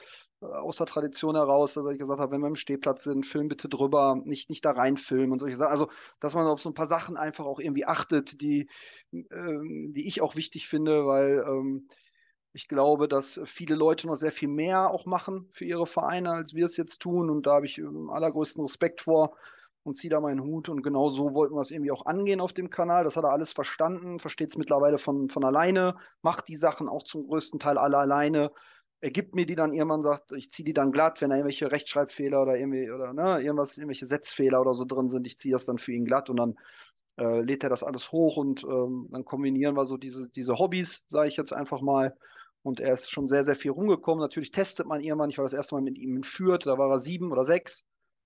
äh, aus der Tradition heraus, dass ich gesagt habe, wenn wir im Stehplatz sind, film bitte drüber, nicht, nicht da reinfilmen und solche Sachen. Also, dass man auf so ein paar Sachen einfach auch irgendwie achtet, die, ähm, die ich auch wichtig finde, weil ähm, ich glaube, dass viele Leute noch sehr viel mehr auch machen für ihre Vereine, als wir es jetzt tun. Und da habe ich ähm, allergrößten Respekt vor und ziehe da meinen Hut. Und genau so wollten wir es irgendwie auch angehen auf dem Kanal. Das hat er alles verstanden, versteht es mittlerweile von, von alleine, macht die Sachen auch zum größten Teil alle alleine. Er gibt mir die dann irgendwann, sagt, ich ziehe die dann glatt, wenn da irgendwelche Rechtschreibfehler oder irgendwie oder ne, irgendwas, irgendwelche Setzfehler oder so drin sind, ich ziehe das dann für ihn glatt und dann äh, lädt er das alles hoch und ähm, dann kombinieren wir so diese, diese Hobbys, sage ich jetzt einfach mal. Und er ist schon sehr, sehr viel rumgekommen. Natürlich testet man irgendwann. Ich war das erste Mal mit ihm in Fürth, da war er sieben oder sechs.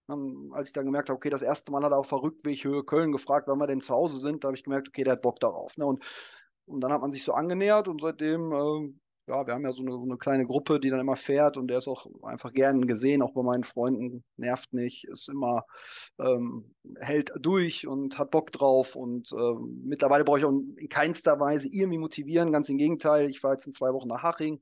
Ähm, als ich dann gemerkt habe, okay, das erste Mal hat er auf Höhe Köln gefragt, wenn wir denn zu Hause sind, da habe ich gemerkt, okay, der hat Bock darauf. Ne? Und, und dann hat man sich so angenähert und seitdem, äh, ja, wir haben ja so eine, so eine, kleine Gruppe, die dann immer fährt und der ist auch einfach gern gesehen, auch bei meinen Freunden, nervt nicht, ist immer, ähm, hält durch und hat Bock drauf und äh, mittlerweile brauche ich auch in keinster Weise irgendwie motivieren, ganz im Gegenteil, ich war jetzt in zwei Wochen nach Haching,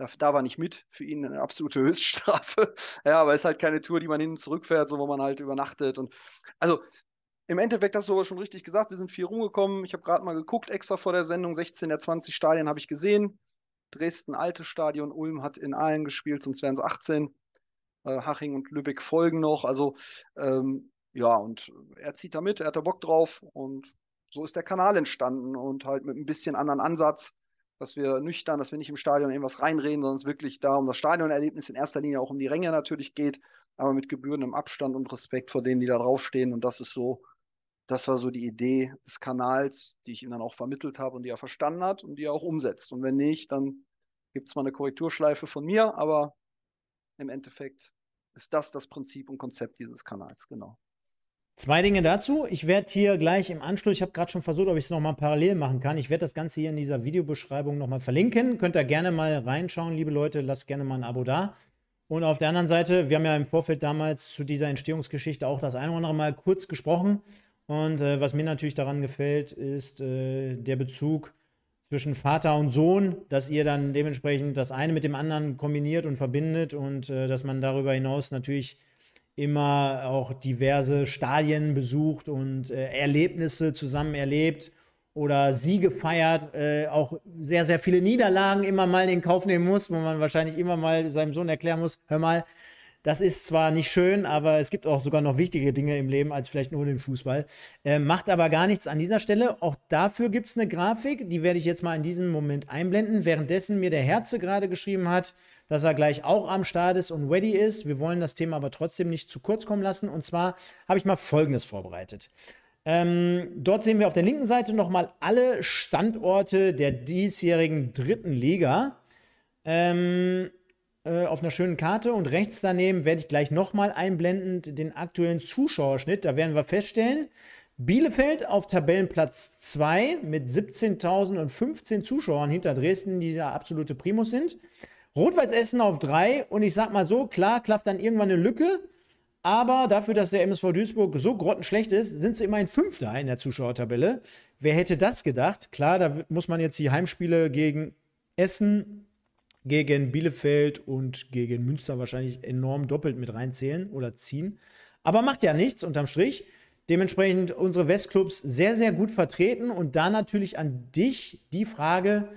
da, da war nicht mit, für ihn eine absolute Höchststrafe. Ja, aber es ist halt keine Tour, die man hin und zurückfährt, so wo man halt übernachtet. Und also im Endeffekt hast du aber schon richtig gesagt, wir sind viel rumgekommen. Ich habe gerade mal geguckt, extra vor der Sendung, 16 der 20 Stadien habe ich gesehen. Dresden, altes Stadion, Ulm hat in allen gespielt, sonst wären es 18. Haching und Lübeck folgen noch. Also ähm, ja, und er zieht da mit, er hat da Bock drauf und so ist der Kanal entstanden und halt mit ein bisschen anderen Ansatz dass wir nüchtern, dass wir nicht im Stadion irgendwas reinreden, sondern es wirklich da um das Stadionerlebnis in erster Linie auch um die Ränge natürlich geht, aber mit gebührendem Abstand und Respekt vor denen, die da draufstehen. Und das ist so, das war so die Idee des Kanals, die ich ihm dann auch vermittelt habe und die er verstanden hat und die er auch umsetzt. Und wenn nicht, dann gibt es mal eine Korrekturschleife von mir, aber im Endeffekt ist das das Prinzip und Konzept dieses Kanals, genau. Zwei Dinge dazu. Ich werde hier gleich im Anschluss, ich habe gerade schon versucht, ob ich es nochmal parallel machen kann. Ich werde das Ganze hier in dieser Videobeschreibung nochmal verlinken. Könnt ihr gerne mal reinschauen, liebe Leute. Lasst gerne mal ein Abo da. Und auf der anderen Seite, wir haben ja im Vorfeld damals zu dieser Entstehungsgeschichte auch das eine oder andere Mal kurz gesprochen. Und äh, was mir natürlich daran gefällt, ist äh, der Bezug zwischen Vater und Sohn, dass ihr dann dementsprechend das eine mit dem anderen kombiniert und verbindet und äh, dass man darüber hinaus natürlich immer auch diverse Stadien besucht und äh, Erlebnisse zusammen erlebt oder Siege feiert, äh, auch sehr, sehr viele Niederlagen immer mal in Kauf nehmen muss, wo man wahrscheinlich immer mal seinem Sohn erklären muss, hör mal, das ist zwar nicht schön, aber es gibt auch sogar noch wichtige Dinge im Leben als vielleicht nur den Fußball. Äh, macht aber gar nichts an dieser Stelle. Auch dafür gibt es eine Grafik, die werde ich jetzt mal in diesem Moment einblenden, währenddessen mir der Herze gerade geschrieben hat, dass er gleich auch am Start ist und ready ist. Wir wollen das Thema aber trotzdem nicht zu kurz kommen lassen. Und zwar habe ich mal Folgendes vorbereitet. Ähm, dort sehen wir auf der linken Seite nochmal alle Standorte der diesjährigen dritten Liga. Ähm, äh, auf einer schönen Karte und rechts daneben werde ich gleich nochmal einblenden den aktuellen Zuschauerschnitt. Da werden wir feststellen, Bielefeld auf Tabellenplatz 2 mit 17.015 Zuschauern hinter Dresden, die der absolute Primus sind. Rot-Weiß Essen auf 3 und ich sag mal so, klar klafft dann irgendwann eine Lücke, aber dafür, dass der MSV Duisburg so grottenschlecht ist, sind sie immerhin Fünfter in der Zuschauertabelle. Wer hätte das gedacht? Klar, da muss man jetzt die Heimspiele gegen Essen, gegen Bielefeld und gegen Münster wahrscheinlich enorm doppelt mit reinzählen oder ziehen. Aber macht ja nichts unterm Strich. Dementsprechend unsere Westclubs sehr, sehr gut vertreten. Und da natürlich an dich die Frage,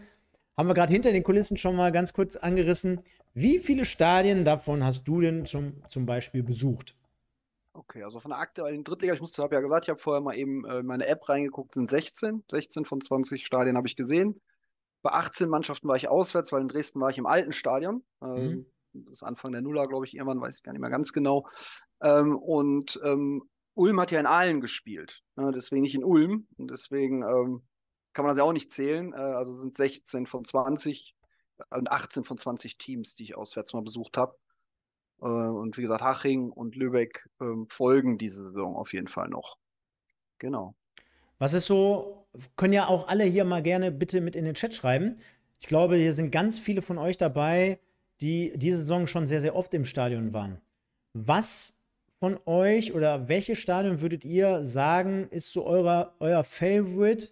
haben wir gerade hinter den Kulissen schon mal ganz kurz angerissen. Wie viele Stadien davon hast du denn zum, zum Beispiel besucht? Okay, also von der aktuellen Drittliga, ich musste, habe ja gesagt, ich habe vorher mal eben äh, meine App reingeguckt, sind 16. 16 von 20 Stadien habe ich gesehen. Bei 18 Mannschaften war ich auswärts, weil in Dresden war ich im alten Stadion. Ähm, mhm. Das Anfang der Nuller, glaube ich, irgendwann, weiß ich gar nicht mehr ganz genau. Ähm, und ähm, Ulm hat ja in Aalen gespielt, ne? deswegen nicht in Ulm. Und deswegen ähm, kann man das ja auch nicht zählen. Äh, also sind 16 von 20 äh, und 18 von 20 Teams, die ich auswärts mal besucht habe. Äh, und wie gesagt, Haching und Lübeck ähm, folgen diese Saison auf jeden Fall noch. Genau. Was ist so, können ja auch alle hier mal gerne bitte mit in den Chat schreiben. Ich glaube, hier sind ganz viele von euch dabei, die diese Saison schon sehr, sehr oft im Stadion waren. Was von euch oder welches Stadion würdet ihr sagen, ist so eurer, euer Favorite?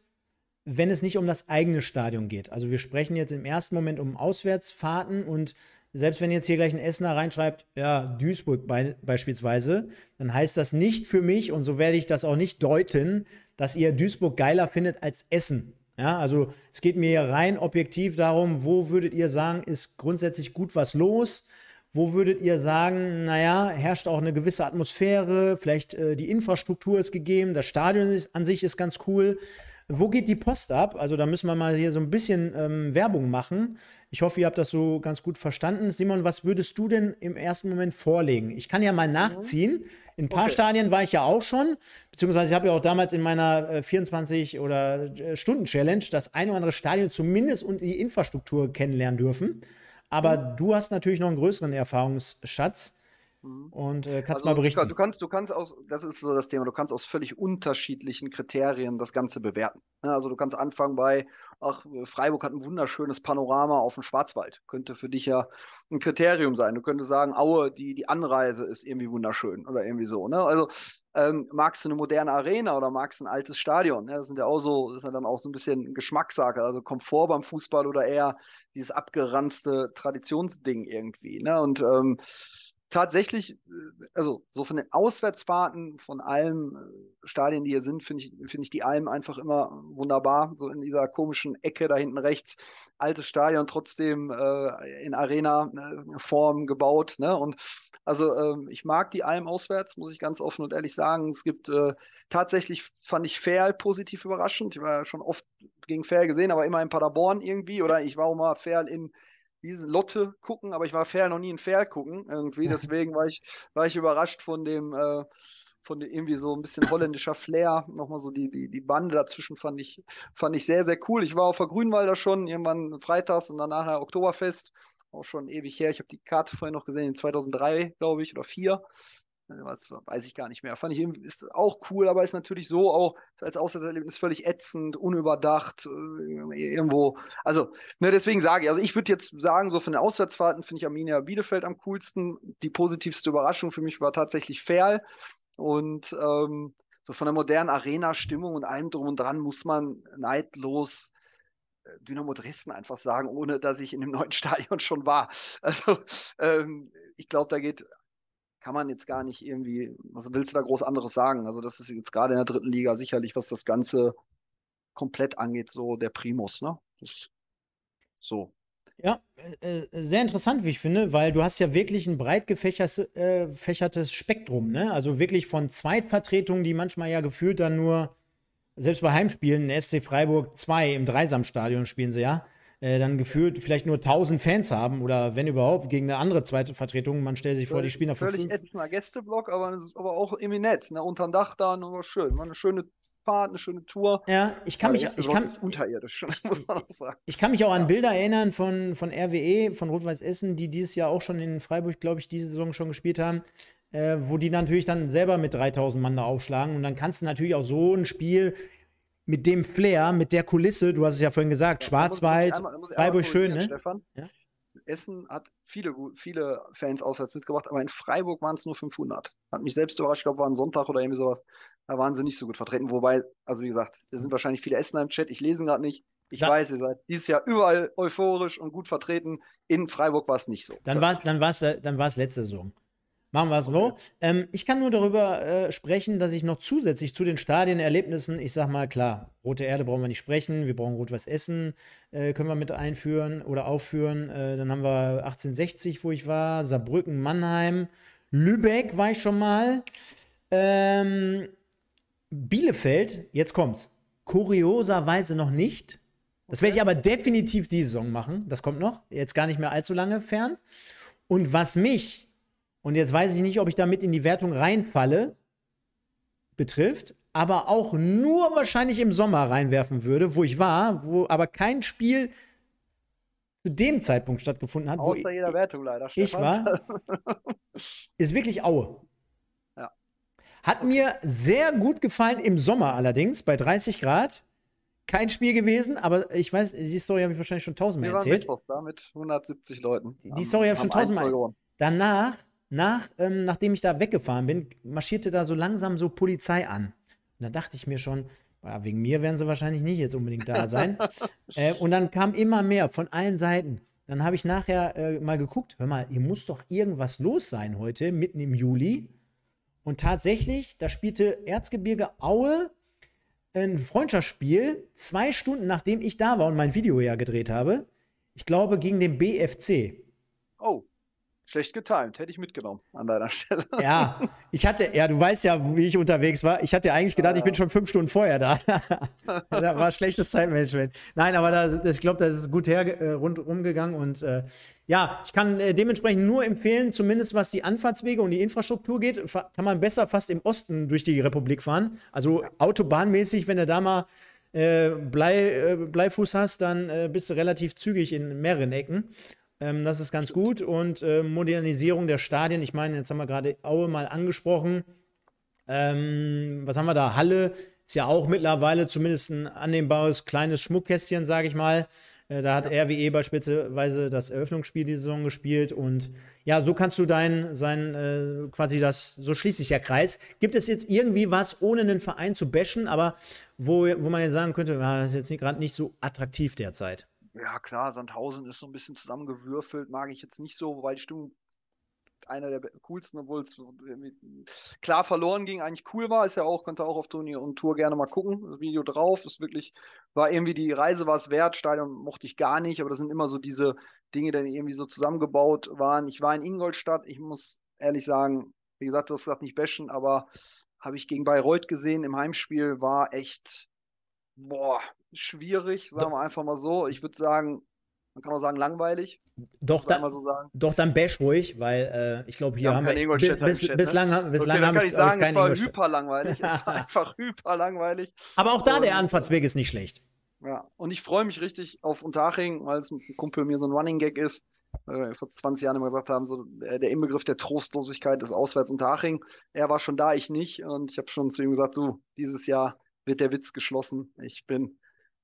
wenn es nicht um das eigene Stadion geht. Also wir sprechen jetzt im ersten Moment um Auswärtsfahrten und selbst wenn jetzt hier gleich ein Essener reinschreibt, ja, Duisburg be beispielsweise, dann heißt das nicht für mich, und so werde ich das auch nicht deuten, dass ihr Duisburg geiler findet als Essen. Ja, also es geht mir rein objektiv darum, wo würdet ihr sagen, ist grundsätzlich gut was los? Wo würdet ihr sagen, naja, herrscht auch eine gewisse Atmosphäre, vielleicht äh, die Infrastruktur ist gegeben, das Stadion ist, an sich ist ganz cool. Wo geht die Post ab? Also da müssen wir mal hier so ein bisschen ähm, Werbung machen. Ich hoffe, ihr habt das so ganz gut verstanden. Simon, was würdest du denn im ersten Moment vorlegen? Ich kann ja mal mhm. nachziehen. In ein paar okay. Stadien war ich ja auch schon, beziehungsweise ich habe ja auch damals in meiner äh, 24 oder äh, Stunden Challenge das ein oder andere Stadion zumindest und die Infrastruktur kennenlernen dürfen. Aber mhm. du hast natürlich noch einen größeren Erfahrungsschatz. Mhm. Und äh, kannst also, mal berichten. Du kannst, du kannst aus, das ist so das Thema, du kannst aus völlig unterschiedlichen Kriterien das Ganze bewerten. Also du kannst anfangen bei, ach, Freiburg hat ein wunderschönes Panorama auf dem Schwarzwald. Könnte für dich ja ein Kriterium sein. Du könntest sagen, Aue, die, die Anreise ist irgendwie wunderschön oder irgendwie so. Ne? Also ähm, magst du eine moderne Arena oder magst du ein altes Stadion? Ne? Das sind ja auch so, ist ja dann auch so ein bisschen Geschmackssache, also Komfort beim Fußball oder eher dieses abgeranzte Traditionsding irgendwie. Ne? Und ähm, tatsächlich, äh, also so von den Auswärtsfahrten, von allen äh, Stadien, die hier sind, finde ich, finde ich die Alm einfach immer wunderbar. So in dieser komischen Ecke da hinten rechts, altes Stadion, trotzdem äh, in Arena-Form ne, gebaut. Ne? Und also äh, ich mag die Alm auswärts, muss ich ganz offen und ehrlich sagen. Es gibt äh, tatsächlich, fand ich Fair positiv überraschend. Ich war ja schon oft gegen Fair gesehen, aber immer in Paderborn irgendwie. Oder ich war auch mal Fair in hieß Lotte gucken, aber ich war fair noch nie ein Pferd gucken irgendwie. Deswegen war ich, war ich überrascht von dem, äh, von dem irgendwie so ein bisschen holländischer Flair. Nochmal so die, die, die Bande dazwischen fand ich, fand ich sehr, sehr cool. Ich war auf der Grünwalder schon, irgendwann freitags und danach nachher Oktoberfest. Auch schon ewig her. Ich habe die Karte vorhin noch gesehen, in 2003, glaube ich, oder 4. Äh, was weiß ich gar nicht mehr. Fand ich ist auch cool, aber ist natürlich so auch als Auswärtserlebnis völlig ätzend, unüberdacht, äh, irgendwo. Also, ne, deswegen sage ich, also ich würde jetzt sagen, so von den Auswärtsfahrten finde ich Arminia Bielefeld am coolsten. Die positivste Überraschung für mich war tatsächlich Ferl. Und ähm, so von der modernen Arena-Stimmung und allem drum und dran muss man neidlos äh, Dynamo Dresden einfach sagen, ohne dass ich in dem neuen Stadion schon war. Also ähm, ich glaube, da geht kann man jetzt gar nicht irgendwie, was willst du da groß anderes sagen? Also, das ist jetzt gerade in der dritten Liga sicherlich, was das Ganze komplett angeht, so der Primus, ne? Ich, so. Ja, äh, äh, sehr interessant, wie ich finde, weil du hast ja wirklich ein breit äh, gefächertes äh, Spektrum, ne? Also wirklich von Zweitvertretungen, die manchmal ja gefühlt dann nur, selbst bei Heimspielen, SC Freiburg 2 im Dreisamstadion spielen sie ja, äh, dann gefühlt vielleicht nur 1000 Fans haben oder wenn überhaupt gegen eine andere zweite Vertretung. Man stellt sich vor, die spielen auf Völlig etlicher Gästeblock, aber, aber auch eminent. Ne? Unterm Dach da, nur schön. War eine schöne Fahrt, eine schöne Tour. Ja, ich kann mich, ich kann, unterirdisch, muss man auch sagen. Ich kann mich auch an Bilder erinnern von, von RWE, von Rot-Weiß Essen, die dieses Jahr auch schon in Freiburg, glaube ich, diese Saison schon gespielt haben, äh, wo die natürlich dann selber mit 3000 Mann da aufschlagen. Und dann kannst du natürlich auch so ein Spiel mit dem Flair, mit der Kulisse, du hast es ja vorhin gesagt, ja, Schwarzwald, Freiburg schön, ne? Stefan, ja? Essen hat viele, viele Fans auswärts mitgebracht, aber in Freiburg waren es nur 500. Hat mich selbst überrascht, ich glaube, war ein Sonntag oder irgendwie sowas. Da waren sie nicht so gut vertreten. Wobei, also wie gesagt, es sind wahrscheinlich viele Essen im Chat, ich lese gerade nicht. Ich dann, weiß, ihr seid dieses Jahr überall euphorisch und gut vertreten. In Freiburg war es nicht so. Dann war es dann war's, dann letzte Saison. Machen wir es okay. so. Ähm, ich kann nur darüber äh, sprechen, dass ich noch zusätzlich zu den Stadienerlebnissen, ich sag mal, klar, rote Erde brauchen wir nicht sprechen, wir brauchen rot-weiß Essen, äh, können wir mit einführen oder aufführen. Äh, dann haben wir 1860, wo ich war, Saarbrücken, Mannheim, Lübeck war ich schon mal. Ähm, Bielefeld, jetzt kommt's. Kurioserweise noch nicht. Das werde ich aber definitiv diese Saison machen. Das kommt noch. Jetzt gar nicht mehr allzu lange fern. Und was mich und jetzt weiß ich nicht, ob ich damit in die Wertung reinfalle, betrifft, aber auch nur wahrscheinlich im Sommer reinwerfen würde, wo ich war, wo aber kein Spiel zu dem Zeitpunkt stattgefunden hat. Außer wo jeder ich, Wertung leider. Stefan. Ich war. Ist wirklich Aue. Ja. Hat okay. mir sehr gut gefallen im Sommer allerdings, bei 30 Grad. Kein Spiel gewesen, aber ich weiß, die Story habe ich wahrscheinlich schon tausendmal erzählt. Wir waren Mittwoch da mit 170 Leuten. Die am, Story habe ich schon tausendmal. erzählt. Danach nach, ähm, nachdem ich da weggefahren bin, marschierte da so langsam so Polizei an. Und da dachte ich mir schon, ja, wegen mir werden sie wahrscheinlich nicht jetzt unbedingt da sein. äh, und dann kam immer mehr von allen Seiten. Dann habe ich nachher äh, mal geguckt, hör mal, hier muss doch irgendwas los sein heute, mitten im Juli. Und tatsächlich, da spielte Erzgebirge Aue ein Freundschaftsspiel, zwei Stunden nachdem ich da war und mein Video ja gedreht habe. Ich glaube, gegen den BFC. Oh. Schlecht getimt, hätte ich mitgenommen an deiner Stelle. Ja, ich hatte, ja, du weißt ja, wie ich unterwegs war. Ich hatte eigentlich gedacht, ah, ja. ich bin schon fünf Stunden vorher da. da war schlechtes Zeitmanagement. Nein, aber da, ich glaube, da ist gut her äh, rundherum gegangen und äh, ja, ich kann äh, dementsprechend nur empfehlen, zumindest was die Anfahrtswege und die Infrastruktur geht, kann man besser fast im Osten durch die Republik fahren. Also autobahnmäßig, wenn du da mal äh, Blei, äh, Bleifuß hast, dann äh, bist du relativ zügig in mehreren Ecken. Ähm, das ist ganz gut. Und äh, Modernisierung der Stadien. Ich meine, jetzt haben wir gerade Aue mal angesprochen. Ähm, was haben wir da? Halle ist ja auch mittlerweile zumindest ein annehmbares kleines Schmuckkästchen, sage ich mal. Äh, da hat RWE beispielsweise das Eröffnungsspiel die Saison gespielt und ja, so kannst du dein, sein, äh, quasi das, so schließt sich der Kreis. Gibt es jetzt irgendwie was, ohne einen Verein zu bashen, aber wo, wo man jetzt sagen könnte, na, das ist jetzt gerade nicht so attraktiv derzeit? Ja, klar, Sandhausen ist so ein bisschen zusammengewürfelt, mag ich jetzt nicht so, wobei die Stimmung einer der coolsten, obwohl es klar verloren ging, eigentlich cool war, ist ja auch, konnte auch auf Turnier und Tour gerne mal gucken. Das Video drauf, ist wirklich, war irgendwie die Reise war es wert, Stadion mochte ich gar nicht, aber das sind immer so diese Dinge, die irgendwie so zusammengebaut waren. Ich war in Ingolstadt, ich muss ehrlich sagen, wie gesagt, du hast gesagt, nicht bashen, aber habe ich gegen Bayreuth gesehen im Heimspiel, war echt boah, schwierig, sagen wir einfach mal so. Ich würde sagen, man kann auch sagen langweilig. Doch, dann, so doch dann bash ruhig, weil äh, ich glaube, hier ja, haben wir bis, halt bis, ne? bislang, bislang okay, habe ich, ich sagen, keine Es war hyper langweilig. es war einfach hyper langweilig. Aber auch da und, der Anfahrtsweg ist nicht schlecht. Ja, und ich freue mich richtig auf Unterhaching, weil es ein Kumpel mir so ein Running Gag ist. vor 20 Jahren immer gesagt haben, so der, äh, der Inbegriff der Trostlosigkeit ist auswärts Unterhaching. Er war schon da, ich nicht. Und ich habe schon zu ihm gesagt, so, dieses Jahr wird der Witz geschlossen. Ich bin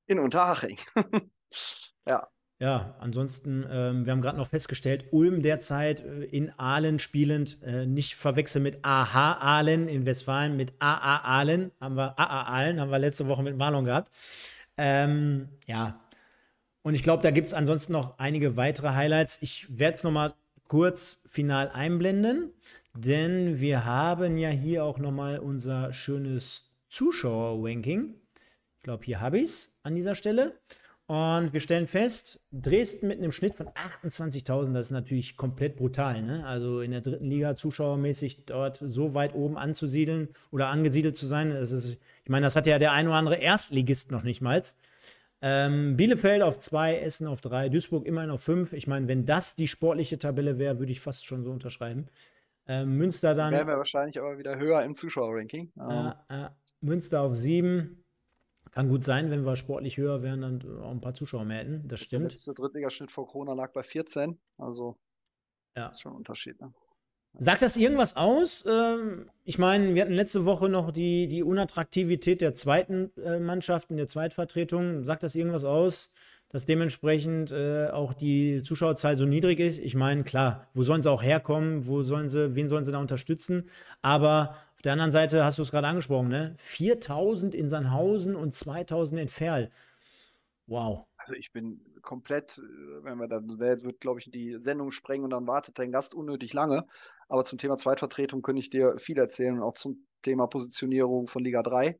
in Unterhaching. ja. Ja, ansonsten, ähm, wir haben gerade noch festgestellt, Ulm derzeit äh, in Aalen spielend, äh, nicht verwechseln mit AHA Aalen in Westfalen, mit AA Aalen, haben wir AA Aalen, haben wir letzte Woche mit Marlon gehabt. Ähm, ja, und ich glaube, da gibt es ansonsten noch einige weitere Highlights. Ich werde es nochmal kurz final einblenden, denn wir haben ja hier auch nochmal unser schönes Zuschauer-Ranking. Ich glaube, hier habe ich es an dieser Stelle. Und wir stellen fest, Dresden mit einem Schnitt von 28.000, das ist natürlich komplett brutal. Ne? Also in der dritten Liga zuschauermäßig dort so weit oben anzusiedeln oder angesiedelt zu sein. Ist, ich meine, das hat ja der ein oder andere Erstligist noch nicht mal. Ähm, Bielefeld auf 2, Essen auf 3, Duisburg immerhin auf 5. Ich meine, wenn das die sportliche Tabelle wäre, würde ich fast schon so unterschreiben. Ähm, Münster dann. Wären wir wahrscheinlich aber wieder höher im Zuschauerranking. Ja. Äh, äh, ah. Münster auf sieben. Kann gut sein, wenn wir sportlich höher wären, dann auch ein paar Zuschauer mehr hätten. Das stimmt. Der letzte Drittligaschnitt vor Corona lag bei 14. Also ja. ist schon ein Unterschied. Ne? Sagt das irgendwas aus? Ähm, ich meine, wir hatten letzte Woche noch die, die Unattraktivität der zweiten äh, Mannschaft in der Zweitvertretung. Sagt das irgendwas aus, dass dementsprechend äh, auch die Zuschauerzahl so niedrig ist? Ich meine, klar, wo sollen sie auch herkommen? Wo sollen sie, wen sollen sie da unterstützen? Aber auf der anderen Seite hast du es gerade angesprochen, ne? 4000 in Sandhausen und 2000 in Ferl. Wow. Also ich bin komplett, äh, wenn wir dann, jetzt wird, glaube ich, die Sendung sprengen und dann wartet dein Gast unnötig lange. Aber zum Thema Zweitvertretung könnte ich dir viel erzählen auch zum Thema Positionierung von Liga 3.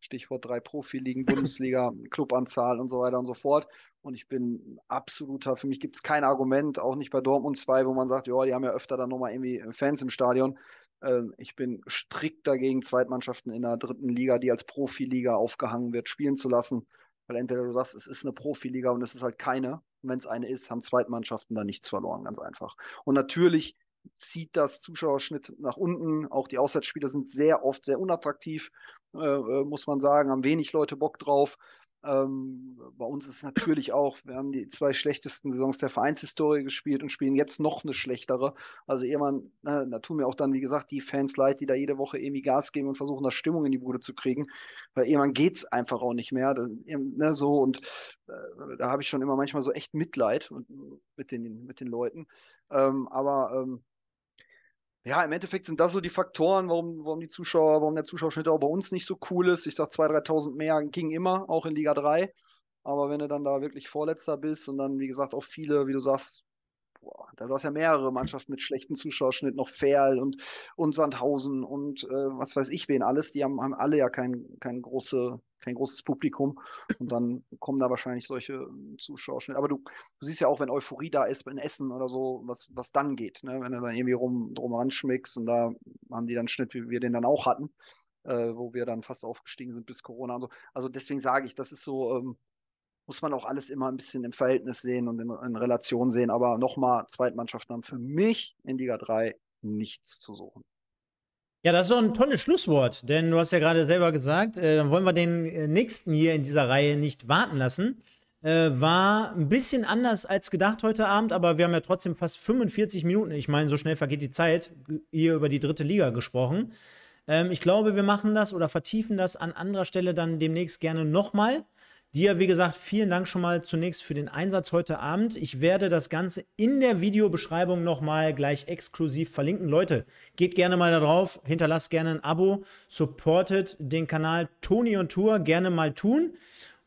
Stichwort drei Profiligen, Bundesliga, Clubanzahl und so weiter und so fort. Und ich bin absoluter, für mich gibt es kein Argument, auch nicht bei Dortmund 2, wo man sagt, ja, die haben ja öfter dann nochmal irgendwie Fans im Stadion. Ähm, ich bin strikt dagegen, Zweitmannschaften in der dritten Liga, die als Profiliga aufgehangen wird, spielen zu lassen. Weil entweder du sagst, es ist eine Profiliga und es ist halt keine. Und wenn es eine ist, haben Zweitmannschaften da nichts verloren, ganz einfach. Und natürlich zieht das Zuschauerschnitt nach unten. Auch die Auswärtsspiele sind sehr oft sehr unattraktiv, äh, äh muss man sagen, haben wenig Leute Bock drauf. Ähm, bei uns ist es natürlich auch, wir haben die zwei schlechtesten Saisons der Vereinshistorie gespielt und spielen jetzt noch eine schlechtere. Also irgendwann, äh, da tun mir auch dann, wie gesagt, die Fans leid, die da jede Woche irgendwie Gas geben und versuchen, da Stimmung in die Bude zu kriegen. Weil irgendwann geht es einfach auch nicht mehr. Das, ne, so und äh, da habe ich schon immer manchmal so echt Mitleid und, mit, den, mit den Leuten. Ähm, aber ähm, ja, im Endeffekt sind das so die Faktoren, warum, warum die Zuschauer, warum der Zuschauerschnitt auch bei uns nicht so cool ist. Ich sag 2.000, 3.000 mehr ging immer, auch in Liga 3. Aber wenn du dann da wirklich Vorletzter bist und dann, wie gesagt, auch viele, wie du sagst, boah, da gab es ja mehrere Mannschaften mit schlechten Zuschauerschnitt, noch Ferl und, und Sandhausen und äh, was weiß ich wen alles. Die haben, haben alle ja kein, kein, große, kein großes Publikum und dann kommen da wahrscheinlich solche hm, Zuschauerschnitte. Aber du, du siehst ja auch, wenn Euphorie da ist in Essen oder so, was, was dann geht, ne? wenn du dann irgendwie rum, drum ranschmickst und da haben die dann einen Schnitt, wie wir den dann auch hatten. Äh, wo wir dann fast aufgestiegen sind bis Corona und so. Also deswegen sage ich, das ist so, ähm, muss man auch alles immer ein bisschen im Verhältnis sehen und in, in Relation sehen. Aber nochmal, Zweitmannschaften haben für mich in Liga 3 nichts zu suchen. Ja, das ist doch ein tolles Schlusswort, denn du hast ja gerade selber gesagt, äh, dann wollen wir den äh, nächsten hier in dieser Reihe nicht warten lassen. Äh, war ein bisschen anders als gedacht heute Abend, aber wir haben ja trotzdem fast 45 Minuten, ich meine, so schnell vergeht die Zeit, hier über die dritte Liga gesprochen. Ähm, ich glaube, wir machen das oder vertiefen das an anderer Stelle dann demnächst gerne nochmal. Dir, wie gesagt, vielen Dank schon mal zunächst für den Einsatz heute Abend. Ich werde das Ganze in der Videobeschreibung nochmal gleich exklusiv verlinken. Leute, geht gerne mal da drauf, hinterlasst gerne ein Abo, supportet den Kanal Toni und Tour, gerne mal tun.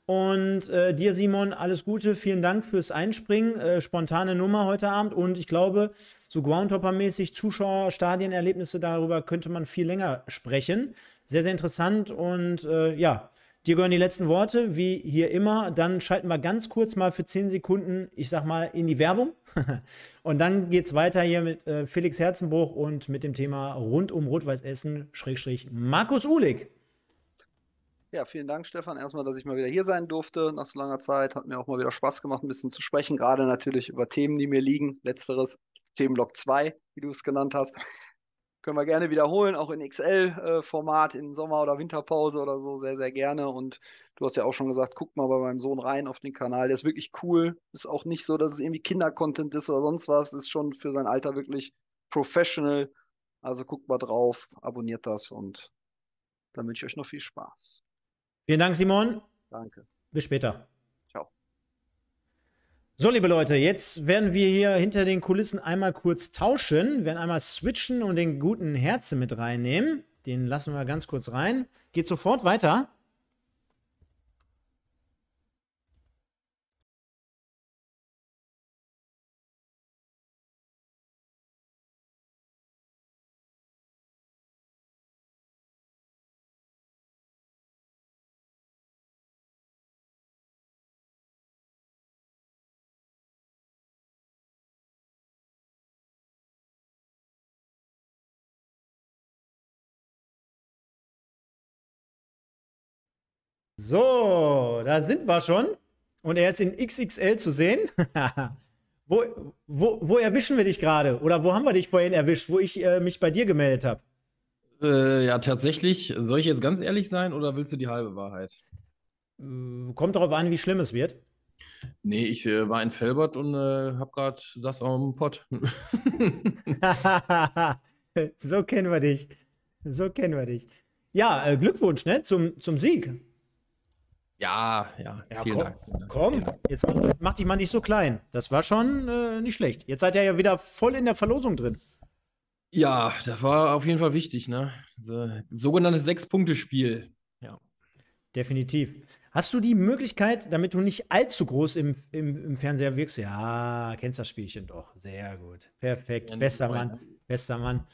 Und äh, dir, Simon, alles Gute. Vielen Dank fürs Einspringen. Äh, spontane Nummer heute Abend. Und ich glaube, so Groundhopper-mäßig Zuschauer, Stadienerlebnisse, darüber könnte man viel länger sprechen. Sehr, sehr interessant. Und äh, ja, Dir gehören die letzten Worte, wie hier immer. Dann schalten wir ganz kurz mal für 10 Sekunden, ich sag mal, in die Werbung. und dann geht's weiter hier mit äh, Felix Herzenbruch und mit dem Thema rund um Rot-Weiß Essen, Schrägstrich Markus Uhlig. Ja, vielen Dank, Stefan. Erstmal, dass ich mal wieder hier sein durfte nach so langer Zeit. Hat mir auch mal wieder Spaß gemacht, ein bisschen zu sprechen. Gerade natürlich über Themen, die mir liegen. Letzteres, Themenblock 2, wie du es genannt hast können wir gerne wiederholen, auch in XL-Format, äh, in Sommer- oder Winterpause oder so, sehr, sehr gerne. Und du hast ja auch schon gesagt, guck mal bei meinem Sohn rein auf den Kanal. Der ist wirklich cool. Ist auch nicht so, dass es irgendwie Kinder-Content ist oder sonst was. Ist schon für sein Alter wirklich professional. Also guckt mal drauf, abonniert das und dann wünsche ich euch noch viel Spaß. Vielen Dank, Simon. Danke. Bis später. So, liebe Leute, jetzt werden wir hier hinter den Kulissen einmal kurz tauschen, werden einmal switchen und den guten Herze mit reinnehmen. Den lassen wir ganz kurz rein. Geht sofort weiter. So, da sind wir schon. Und er ist in XXL zu sehen. wo, wo, wo erwischen wir dich gerade? Oder wo haben wir dich vorhin erwischt, wo ich äh, mich bei dir gemeldet habe? Äh, ja, tatsächlich. Soll ich jetzt ganz ehrlich sein oder willst du die halbe Wahrheit? Äh, kommt darauf an, wie schlimm es wird. Nee, ich äh, war in Felbert und äh, hab grad saß am Pott. so kennen wir dich. So kennen wir dich. Ja, Glückwunsch, ne? Zum, zum Sieg. Ja, ja. ja vielen komm, Dank. komm vielen Dank. jetzt mach, dich mal nicht so klein. Das war schon äh, nicht schlecht. Jetzt seid ihr ja wieder voll in der Verlosung drin. Ja, das war auf jeden Fall wichtig, ne? So, sogenanntes Sechs-Punkte-Spiel. Ja. Definitiv. Hast du die Möglichkeit, damit du nicht allzu groß im, im, im Fernseher wirkst? Ja, kennst das Spielchen doch. Sehr gut. Perfekt. Ja, bester Mann. Bester Mann.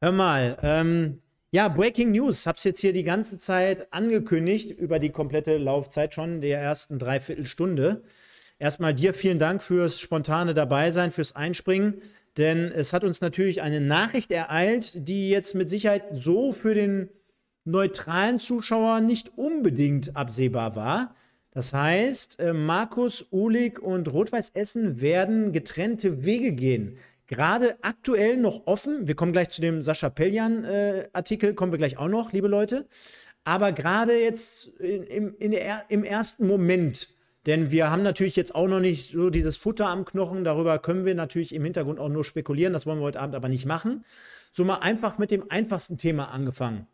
Hör mal, ähm, ja, Breaking News. Habe es jetzt hier die ganze Zeit angekündigt, über die komplette Laufzeit schon der ersten Dreiviertelstunde. Erstmal dir vielen Dank fürs spontane Dabeisein, fürs Einspringen. Denn es hat uns natürlich eine Nachricht ereilt, die jetzt mit Sicherheit so für den neutralen Zuschauer nicht unbedingt absehbar war. Das heißt, äh, Markus, Uhlig und Rot-Weiß Essen werden getrennte Wege gehen gerade aktuell noch offen. Wir kommen gleich zu dem Sascha Pelljan-Artikel, äh, kommen wir gleich auch noch, liebe Leute. Aber gerade jetzt in, in, in der, im ersten Moment, denn wir haben natürlich jetzt auch noch nicht so dieses Futter am Knochen, darüber können wir natürlich im Hintergrund auch nur spekulieren, das wollen wir heute Abend aber nicht machen. So mal einfach mit dem einfachsten Thema angefangen.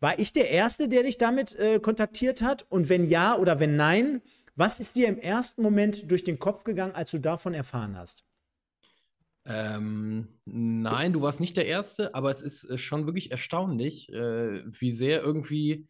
War ich der Erste, der dich damit äh, kontaktiert hat? Und wenn ja oder wenn nein, was ist dir im ersten Moment durch den Kopf gegangen, als du davon erfahren hast? Ähm, nein, du warst nicht der Erste, aber es ist äh, schon wirklich erstaunlich, äh, wie sehr irgendwie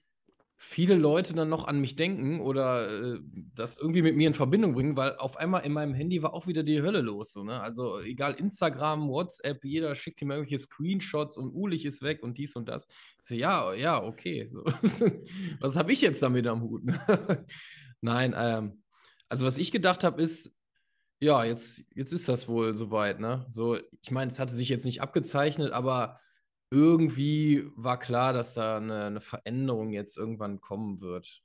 viele Leute dann noch an mich denken oder äh, das irgendwie mit mir in Verbindung bringen, weil auf einmal in meinem Handy war auch wieder die Hölle los. So, ne? Also egal, Instagram, WhatsApp, jeder schickt ihm irgendwelche Screenshots und Ulich ist weg und dies und das. So, ja, ja, okay. So. was habe ich jetzt damit am Hut? Ne? Nein, ähm, also was ich gedacht habe, ist, ja, jetzt, jetzt ist das wohl soweit, ne? So, ich meine, es hatte sich jetzt nicht abgezeichnet, aber irgendwie war klar, dass da eine, eine Veränderung jetzt irgendwann kommen wird.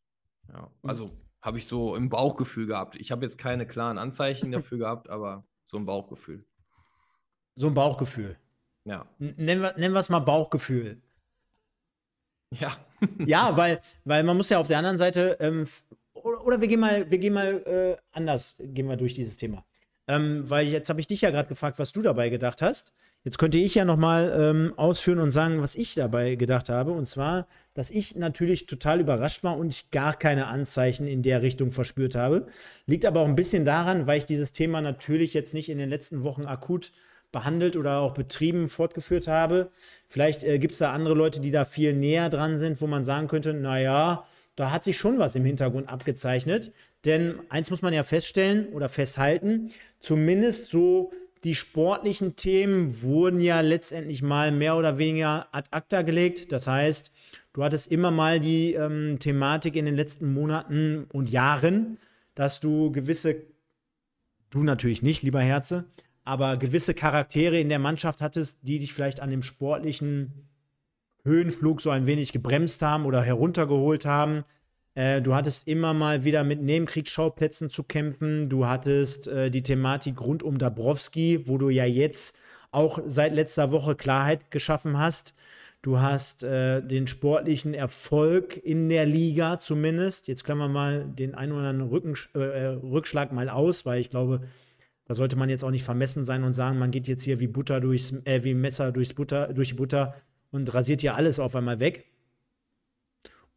Ja, hm. also habe ich so im Bauchgefühl gehabt. Ich habe jetzt keine klaren Anzeichen dafür gehabt, aber so ein Bauchgefühl. So ein Bauchgefühl. Ja. N nennen wir, nennen wir es mal Bauchgefühl. Ja. ja, weil, weil man muss ja auf der anderen Seite ähm, oder wir gehen mal, wir gehen mal äh, anders, gehen wir durch dieses Thema. Ähm, weil jetzt habe ich dich ja gerade gefragt, was du dabei gedacht hast. Jetzt könnte ich ja nochmal ähm, ausführen und sagen, was ich dabei gedacht habe. Und zwar, dass ich natürlich total überrascht war und ich gar keine Anzeichen in der Richtung verspürt habe. Liegt aber auch ein bisschen daran, weil ich dieses Thema natürlich jetzt nicht in den letzten Wochen akut behandelt oder auch betrieben fortgeführt habe. Vielleicht äh, gibt es da andere Leute, die da viel näher dran sind, wo man sagen könnte, naja, da hat sich schon was im Hintergrund abgezeichnet. Denn eins muss man ja feststellen oder festhalten, zumindest so die sportlichen Themen wurden ja letztendlich mal mehr oder weniger ad acta gelegt. Das heißt, du hattest immer mal die ähm, Thematik in den letzten Monaten und Jahren, dass du gewisse, du natürlich nicht, lieber Herze, aber gewisse Charaktere in der Mannschaft hattest, die dich vielleicht an dem sportlichen Höhenflug so ein wenig gebremst haben oder heruntergeholt haben. Äh, du hattest immer mal wieder mit Nebenkriegsschauplätzen zu kämpfen. Du hattest äh, die Thematik rund um Dabrowski, wo du ja jetzt auch seit letzter Woche Klarheit geschaffen hast. Du hast äh, den sportlichen Erfolg in der Liga zumindest. Jetzt klammern wir mal den einen oder anderen Rücken, äh, äh, Rückschlag mal aus, weil ich glaube, da sollte man jetzt auch nicht vermessen sein und sagen, man geht jetzt hier wie Butter durchs, äh, wie Messer durchs Butter, durch die Butter und rasiert ja alles auf einmal weg.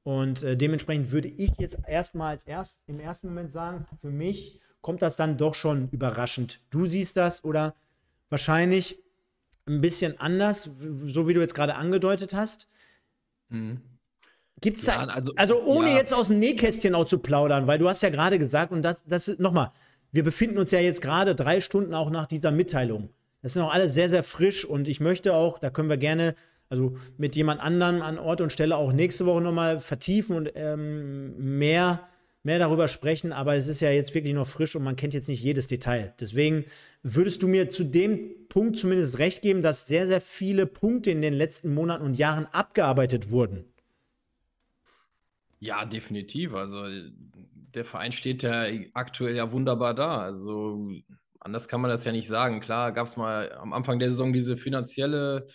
Und äh, dementsprechend würde ich jetzt erstmals erst im ersten Moment sagen, für mich kommt das dann doch schon überraschend. Du siehst das oder wahrscheinlich ein bisschen anders, so wie du jetzt gerade angedeutet hast. Mhm. Gibt's da, ja, also, also, ohne ja. jetzt aus dem Nähkästchen auch zu plaudern, weil du hast ja gerade gesagt, und das, das ist nochmal, wir befinden uns ja jetzt gerade drei Stunden auch nach dieser Mitteilung. Das ist noch alles sehr, sehr frisch und ich möchte auch, da können wir gerne also mit jemand anderem an Ort und Stelle auch nächste Woche nochmal vertiefen und ähm, mehr, mehr darüber sprechen. Aber es ist ja jetzt wirklich noch frisch und man kennt jetzt nicht jedes Detail. Deswegen würdest du mir zu dem Punkt zumindest recht geben, dass sehr, sehr viele Punkte in den letzten Monaten und Jahren abgearbeitet wurden. Ja, definitiv. Also der Verein steht ja aktuell ja wunderbar da. Also anders kann man das ja nicht sagen. Klar gab es mal am Anfang der Saison diese finanzielle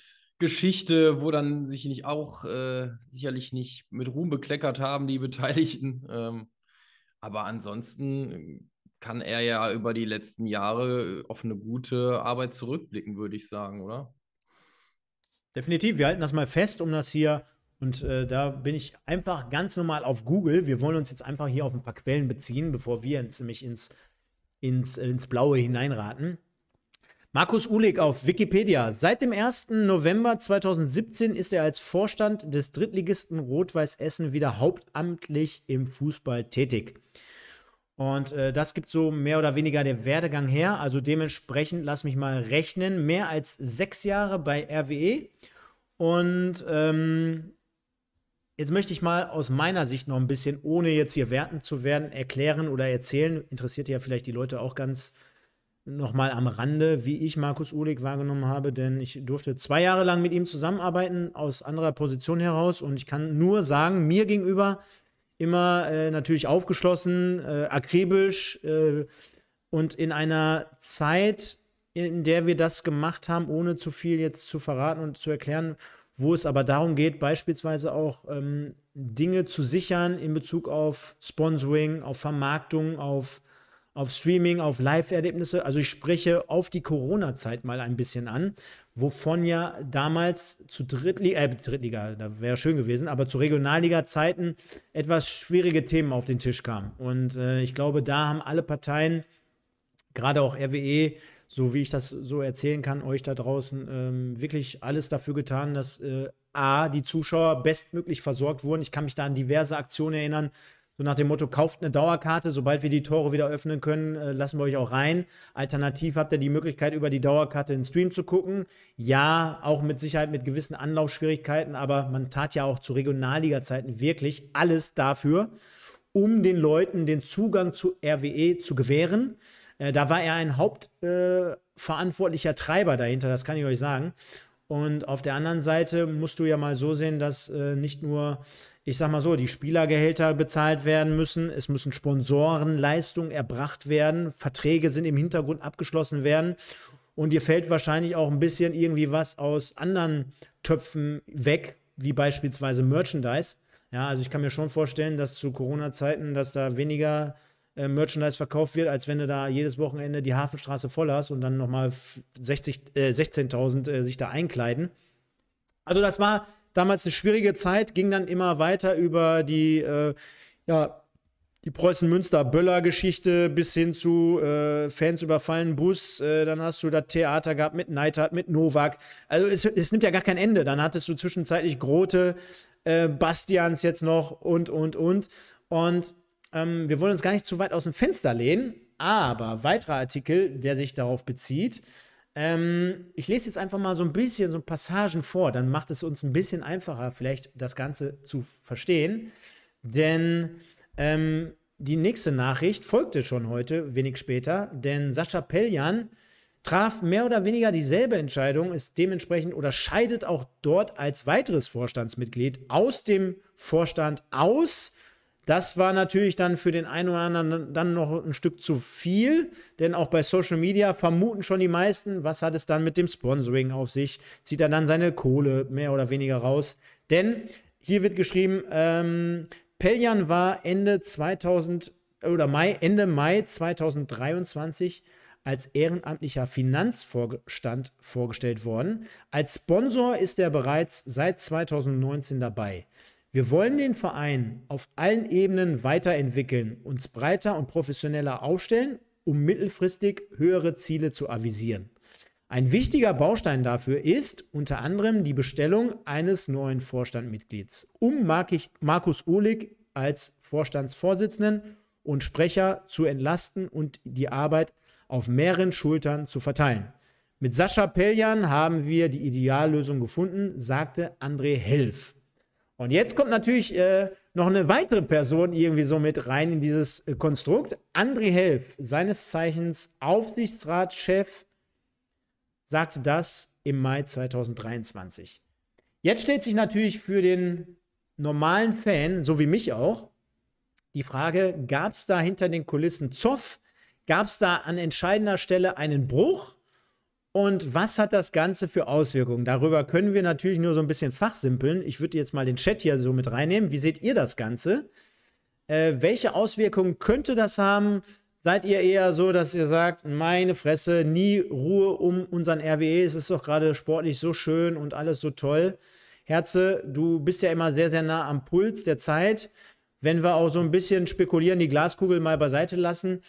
Geschichte, wo dann sich nicht auch äh, sicherlich nicht mit Ruhm bekleckert haben, die Beteiligten. Ähm, aber ansonsten kann er ja über die letzten Jahre äh, auf eine gute Arbeit zurückblicken, würde ich sagen, oder? Definitiv, wir halten das mal fest, um das hier, und äh, da bin ich einfach ganz normal auf Google. Wir wollen uns jetzt einfach hier auf ein paar Quellen beziehen, bevor wir jetzt nämlich ins, ins, ins Blaue hineinraten. Markus Uhlig auf Wikipedia. Seit dem 1. November 2017 ist er als Vorstand des Drittligisten Rot-Weiß Essen wieder hauptamtlich im Fußball tätig. Und äh, das gibt so mehr oder weniger den Werdegang her. Also dementsprechend, lass mich mal rechnen, mehr als sechs Jahre bei RWE. Und ähm, jetzt möchte ich mal aus meiner Sicht noch ein bisschen, ohne jetzt hier werten zu werden, erklären oder erzählen. Interessiert ja vielleicht die Leute auch ganz äh, nochmal am Rande, wie ich Markus Uhlig wahrgenommen habe, denn ich durfte zwei Jahre lang mit ihm zusammenarbeiten, aus anderer Position heraus. Und ich kann nur sagen, mir gegenüber immer äh, natürlich aufgeschlossen, äh, akribisch äh, und in einer Zeit, in der wir das gemacht haben, ohne zu viel jetzt zu verraten und zu erklären, wo es aber darum geht, beispielsweise auch ähm, Dinge zu sichern in Bezug auf Sponsoring, auf Vermarktung, auf auf Streaming, auf Live-Erlebnisse. Also ich spreche auf die Corona-Zeit mal ein bisschen an, wovon ja damals zu Drittliga, äh, Drittliga, da wäre schön gewesen, aber zu Regionalliga-Zeiten etwas schwierige Themen auf den Tisch kamen. Und äh, ich glaube, da haben alle Parteien, gerade auch RWE, so wie ich das so erzählen kann, euch da draußen ähm, wirklich alles dafür getan, dass äh, A, die Zuschauer bestmöglich versorgt wurden. Ich kann mich da an diverse Aktionen erinnern, so nach dem Motto, kauft eine Dauerkarte, sobald wir die Tore wieder öffnen können, äh, lassen wir euch auch rein. Alternativ habt ihr die Möglichkeit, über die Dauerkarte den Stream zu gucken. Ja, auch mit Sicherheit mit gewissen Anlaufschwierigkeiten, aber man tat ja auch zu Regionalliga-Zeiten wirklich alles dafür, um den Leuten den Zugang zu RWE zu gewähren. Äh, da war er ein Hauptverantwortlicher äh, Treiber dahinter, das kann ich euch sagen. Und auf der anderen Seite musst du ja mal so sehen, dass äh, nicht nur, ich sag mal so, die Spielergehälter bezahlt werden müssen, es müssen Sponsorenleistungen erbracht werden, Verträge sind im Hintergrund abgeschlossen werden. Und dir fällt wahrscheinlich auch ein bisschen irgendwie was aus anderen Töpfen weg, wie beispielsweise Merchandise. Ja, also ich kann mir schon vorstellen, dass zu Corona-Zeiten, dass da weniger äh, Merchandise verkauft wird, als wenn du da jedes Wochenende die Hafenstraße voll hast und dann nochmal äh, 16.000 äh, sich da einkleiden. Also das war damals eine schwierige Zeit, ging dann immer weiter über die, äh, ja, die Preußen-Münster-Böller-Geschichte bis hin zu äh, Fans überfallen Bus. Äh, dann hast du das Theater gehabt mit Neidhardt, mit Novak. Also es, es, nimmt ja gar kein Ende. Dann hattest du zwischenzeitlich Grote, äh, Bastians jetzt noch und, und, und. Und ähm, wir wollen uns gar nicht zu weit aus dem Fenster lehnen, aber weiterer Artikel, der sich darauf bezieht. Ähm, ich lese jetzt einfach mal so ein bisschen so Passagen vor, dann macht es uns ein bisschen einfacher, vielleicht das Ganze zu verstehen. Denn ähm, die nächste Nachricht folgte schon heute, wenig später, denn Sascha Peljan traf mehr oder weniger dieselbe Entscheidung, ist dementsprechend oder scheidet auch dort als weiteres Vorstandsmitglied aus dem Vorstand aus. Das war natürlich dann für den einen oder anderen dann noch ein Stück zu viel, denn auch bei Social Media vermuten schon die meisten, was hat es dann mit dem Sponsoring auf sich? Zieht er dann seine Kohle mehr oder weniger raus? Denn hier wird geschrieben, ähm, Peljan war Ende 2000 oder Mai, Ende Mai 2023 als ehrenamtlicher Finanzvorstand vorgestellt worden. Als Sponsor ist er bereits seit 2019 dabei. Wir wollen den Verein auf allen Ebenen weiterentwickeln, uns breiter und professioneller aufstellen, um mittelfristig höhere Ziele zu avisieren. Ein wichtiger Baustein dafür ist unter anderem die Bestellung eines neuen Vorstandmitglieds, um Markus Uhlig als Vorstandsvorsitzenden und Sprecher zu entlasten und die Arbeit auf mehreren Schultern zu verteilen. Mit Sascha Peljan haben wir die Ideallösung gefunden, sagte André Helf. Und jetzt kommt natürlich äh, noch eine weitere Person irgendwie so mit rein in dieses äh, Konstrukt. André Helf, seines Zeichens Aufsichtsratschef, sagte das im Mai 2023. Jetzt stellt sich natürlich für den normalen Fan, so wie mich auch, die Frage, gab es da hinter den Kulissen Zoff? Gab es da an entscheidender Stelle einen Bruch? Und was hat das Ganze für Auswirkungen? Darüber können wir natürlich nur so ein bisschen fachsimpeln. Ich würde jetzt mal den Chat hier so mit reinnehmen. Wie seht ihr das Ganze? Äh, welche Auswirkungen könnte das haben? Seid ihr eher so, dass ihr sagt, meine Fresse, nie Ruhe um unseren RWE, es ist doch gerade sportlich so schön und alles so toll. Herze, du bist ja immer sehr, sehr nah am Puls der Zeit. Wenn wir auch so ein bisschen spekulieren, die Glaskugel mal beiseite lassen,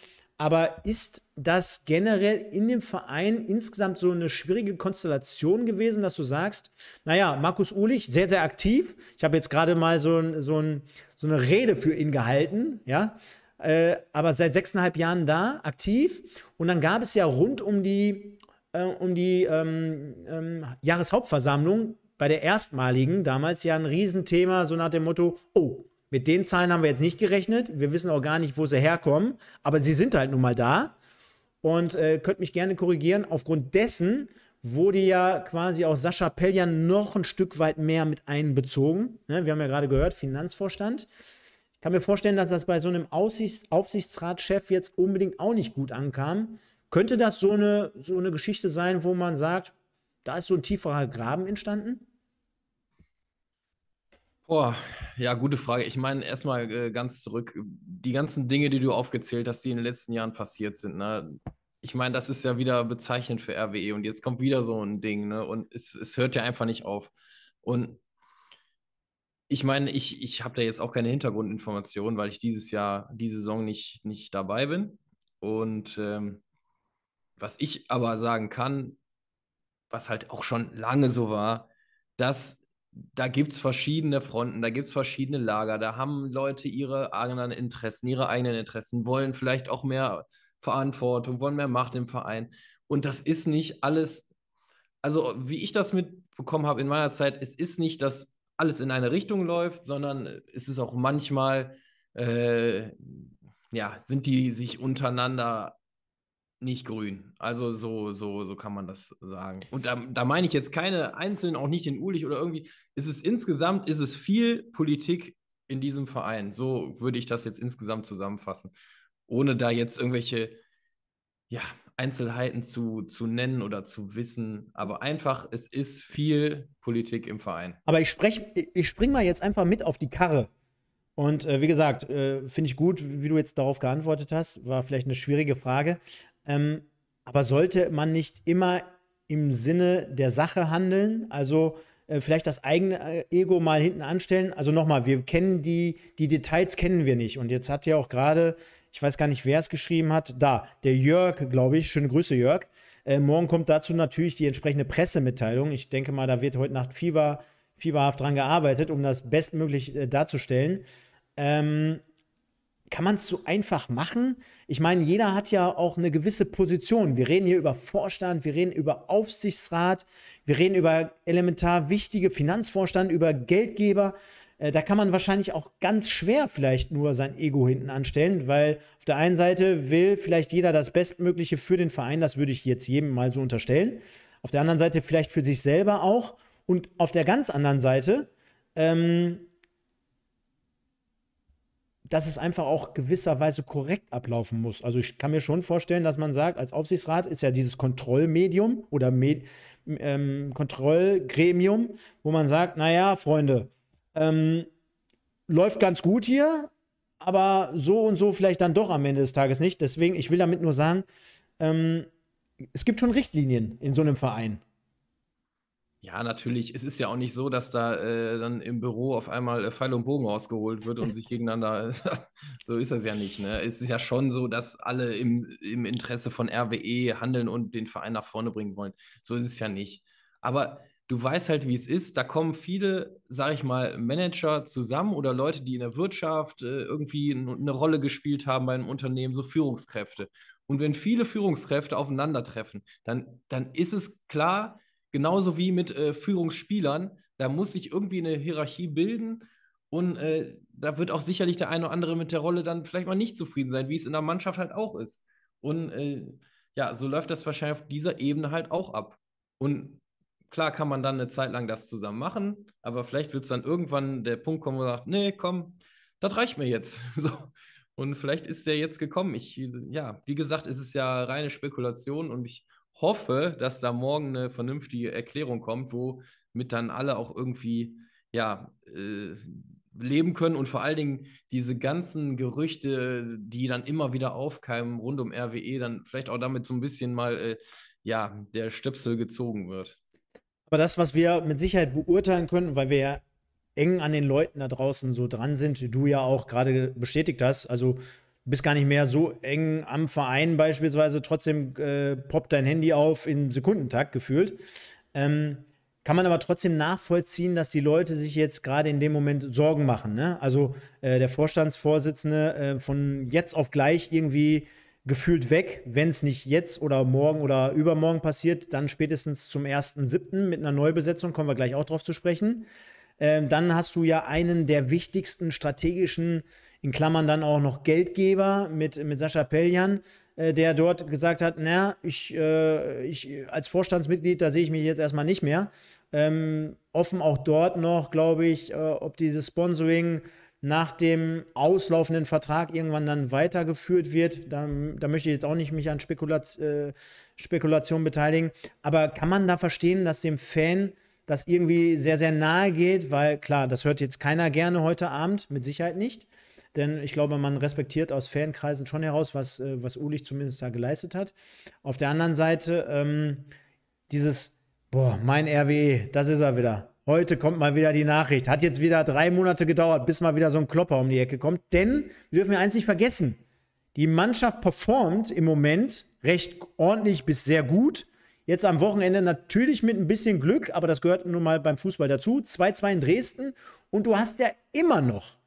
aber ist das generell in dem Verein insgesamt so eine schwierige Konstellation gewesen, dass du sagst, naja, Markus Ulich, sehr, sehr aktiv. Ich habe jetzt gerade mal so, ein, so, ein, so, eine Rede für ihn gehalten, ja. Äh, aber seit sechseinhalb Jahren da, aktiv. Und dann gab es ja rund um die, äh, um die ähm, ähm, Jahreshauptversammlung bei der erstmaligen damals ja ein Riesenthema, so nach dem Motto, oh, mit den Zahlen haben wir jetzt nicht gerechnet. Wir wissen auch gar nicht, wo sie herkommen. Aber sie sind halt nun mal da. Und äh, könnt mich gerne korrigieren. Aufgrund dessen wurde ja quasi auch Sascha Pelljan noch ein Stück weit mehr mit einbezogen. Ne? Wir haben ja gerade gehört, Finanzvorstand. Ich kann mir vorstellen, dass das bei so einem Aussichts Aufsichtsratschef jetzt unbedingt auch nicht gut ankam. Könnte das so eine, so eine Geschichte sein, wo man sagt, da ist so ein tieferer Graben entstanden? Boah, ja, gute Frage. Ich meine, erstmal äh, ganz zurück, die ganzen Dinge, die du aufgezählt hast, die in den letzten Jahren passiert sind, ne? Ich meine, das ist ja wieder bezeichnend für RWE und jetzt kommt wieder so ein Ding, ne? Und es, es hört ja einfach nicht auf. Und ich meine, ich, ich habe da jetzt auch keine Hintergrundinformationen, weil ich dieses Jahr, diese Saison nicht, nicht dabei bin. Und ähm, was ich aber sagen kann, was halt auch schon lange so war, dass da gibt es verschiedene Fronten, da gibt es verschiedene Lager, da haben Leute ihre eigenen Interessen, ihre eigenen Interessen, wollen vielleicht auch mehr Verantwortung, wollen mehr Macht im Verein. Und das ist nicht alles, also wie ich das mitbekommen habe in meiner Zeit, es ist nicht, dass alles in eine Richtung läuft, sondern es ist auch manchmal, äh, ja, sind die sich untereinander nicht grün. Also so, so, so kann man das sagen. Und da, da meine ich jetzt keine einzelnen, auch nicht den Ulich oder irgendwie. Ist es insgesamt, ist es viel Politik in diesem Verein. So würde ich das jetzt insgesamt zusammenfassen. Ohne da jetzt irgendwelche ja, Einzelheiten zu, zu nennen oder zu wissen. Aber einfach, es ist viel Politik im Verein. Aber ich spreche, ich springe mal jetzt einfach mit auf die Karre. Und äh, wie gesagt, äh, finde ich gut, wie du jetzt darauf geantwortet hast. War vielleicht eine schwierige Frage. Ähm, aber sollte man nicht immer im Sinne der Sache handeln? Also äh, vielleicht das eigene äh, Ego mal hinten anstellen? Also nochmal, wir kennen die, die Details kennen wir nicht. Und jetzt hat ja auch gerade, ich weiß gar nicht, wer es geschrieben hat, da, der Jörg, glaube ich, schöne Grüße, Jörg. Äh, morgen kommt dazu natürlich die entsprechende Pressemitteilung. Ich denke mal, da wird heute Nacht Fieber, fieberhaft dran gearbeitet, um das bestmöglich äh, darzustellen. Ähm, kann man es so einfach machen? Ich meine, jeder hat ja auch eine gewisse Position. Wir reden hier über Vorstand, wir reden über Aufsichtsrat, wir reden über elementar wichtige Finanzvorstand, über Geldgeber. Äh, da kann man wahrscheinlich auch ganz schwer vielleicht nur sein Ego hinten anstellen, weil auf der einen Seite will vielleicht jeder das Bestmögliche für den Verein, das würde ich jetzt jedem mal so unterstellen. Auf der anderen Seite vielleicht für sich selber auch. Und auf der ganz anderen Seite ähm, dass es einfach auch gewisserweise korrekt ablaufen muss. Also ich kann mir schon vorstellen, dass man sagt, als Aufsichtsrat ist ja dieses Kontrollmedium oder Med ähm, Kontrollgremium, wo man sagt, naja, Freunde, ähm, läuft ganz gut hier, aber so und so vielleicht dann doch am Ende des Tages nicht. Deswegen, ich will damit nur sagen, ähm, es gibt schon Richtlinien in so einem Verein. Ja, natürlich. Es ist ja auch nicht so, dass da äh, dann im Büro auf einmal äh, Pfeil und Bogen rausgeholt wird und sich gegeneinander. so ist das ja nicht. Ne? Es ist ja schon so, dass alle im, im Interesse von RWE handeln und den Verein nach vorne bringen wollen. So ist es ja nicht. Aber du weißt halt, wie es ist. Da kommen viele, sag ich mal, Manager zusammen oder Leute, die in der Wirtschaft äh, irgendwie eine Rolle gespielt haben bei einem Unternehmen, so Führungskräfte. Und wenn viele Führungskräfte aufeinandertreffen, dann, dann ist es klar, Genauso wie mit äh, Führungsspielern. Da muss sich irgendwie eine Hierarchie bilden. Und äh, da wird auch sicherlich der eine oder andere mit der Rolle dann vielleicht mal nicht zufrieden sein, wie es in der Mannschaft halt auch ist. Und äh, ja, so läuft das wahrscheinlich auf dieser Ebene halt auch ab. Und klar kann man dann eine Zeit lang das zusammen machen, aber vielleicht wird es dann irgendwann der Punkt kommen, wo man sagt, nee, komm, das reicht mir jetzt. So. Und vielleicht ist der jetzt gekommen. Ich, ja, wie gesagt, ist es ja reine Spekulation und ich hoffe, dass da morgen eine vernünftige Erklärung kommt, womit dann alle auch irgendwie ja, äh, leben können und vor allen Dingen diese ganzen Gerüchte, die dann immer wieder aufkeimen rund um RWE, dann vielleicht auch damit so ein bisschen mal äh, ja, der Stöpsel gezogen wird. Aber das, was wir mit Sicherheit beurteilen können, weil wir ja eng an den Leuten da draußen so dran sind, wie du ja auch gerade bestätigt hast, also bist gar nicht mehr so eng am Verein beispielsweise, trotzdem äh, poppt dein Handy auf im Sekundentakt gefühlt. Ähm, kann man aber trotzdem nachvollziehen, dass die Leute sich jetzt gerade in dem Moment Sorgen machen. Ne? Also äh, der Vorstandsvorsitzende äh, von jetzt auf gleich irgendwie gefühlt weg, wenn es nicht jetzt oder morgen oder übermorgen passiert, dann spätestens zum 1.7. mit einer Neubesetzung, kommen wir gleich auch drauf zu sprechen. Ähm, dann hast du ja einen der wichtigsten strategischen in Klammern dann auch noch Geldgeber mit, mit Sascha Pelljan, äh, der dort gesagt hat, na, ich, äh, ich als Vorstandsmitglied, da sehe ich mich jetzt erstmal nicht mehr. Ähm, offen auch dort noch, glaube ich, äh, ob dieses Sponsoring nach dem auslaufenden Vertrag irgendwann dann weitergeführt wird. Da, da möchte ich jetzt auch nicht mich an Spekulat, äh, Spekulationen beteiligen. Aber kann man da verstehen, dass dem Fan das irgendwie sehr, sehr nahe geht? Weil klar, das hört jetzt keiner gerne heute Abend, mit Sicherheit nicht denn ich glaube, man respektiert aus Fankreisen schon heraus, was, äh, was Ulich zumindest da geleistet hat. Auf der anderen Seite, ähm, dieses, boah, mein RWE, das ist er wieder. Heute kommt mal wieder die Nachricht. Hat jetzt wieder drei Monate gedauert, bis mal wieder so ein Klopper um die Ecke kommt. Denn wir dürfen ja eins nicht vergessen. Die Mannschaft performt im Moment recht ordentlich bis sehr gut. Jetzt am Wochenende natürlich mit ein bisschen Glück, aber das gehört nun mal beim Fußball dazu. 2-2 in Dresden und du hast ja immer noch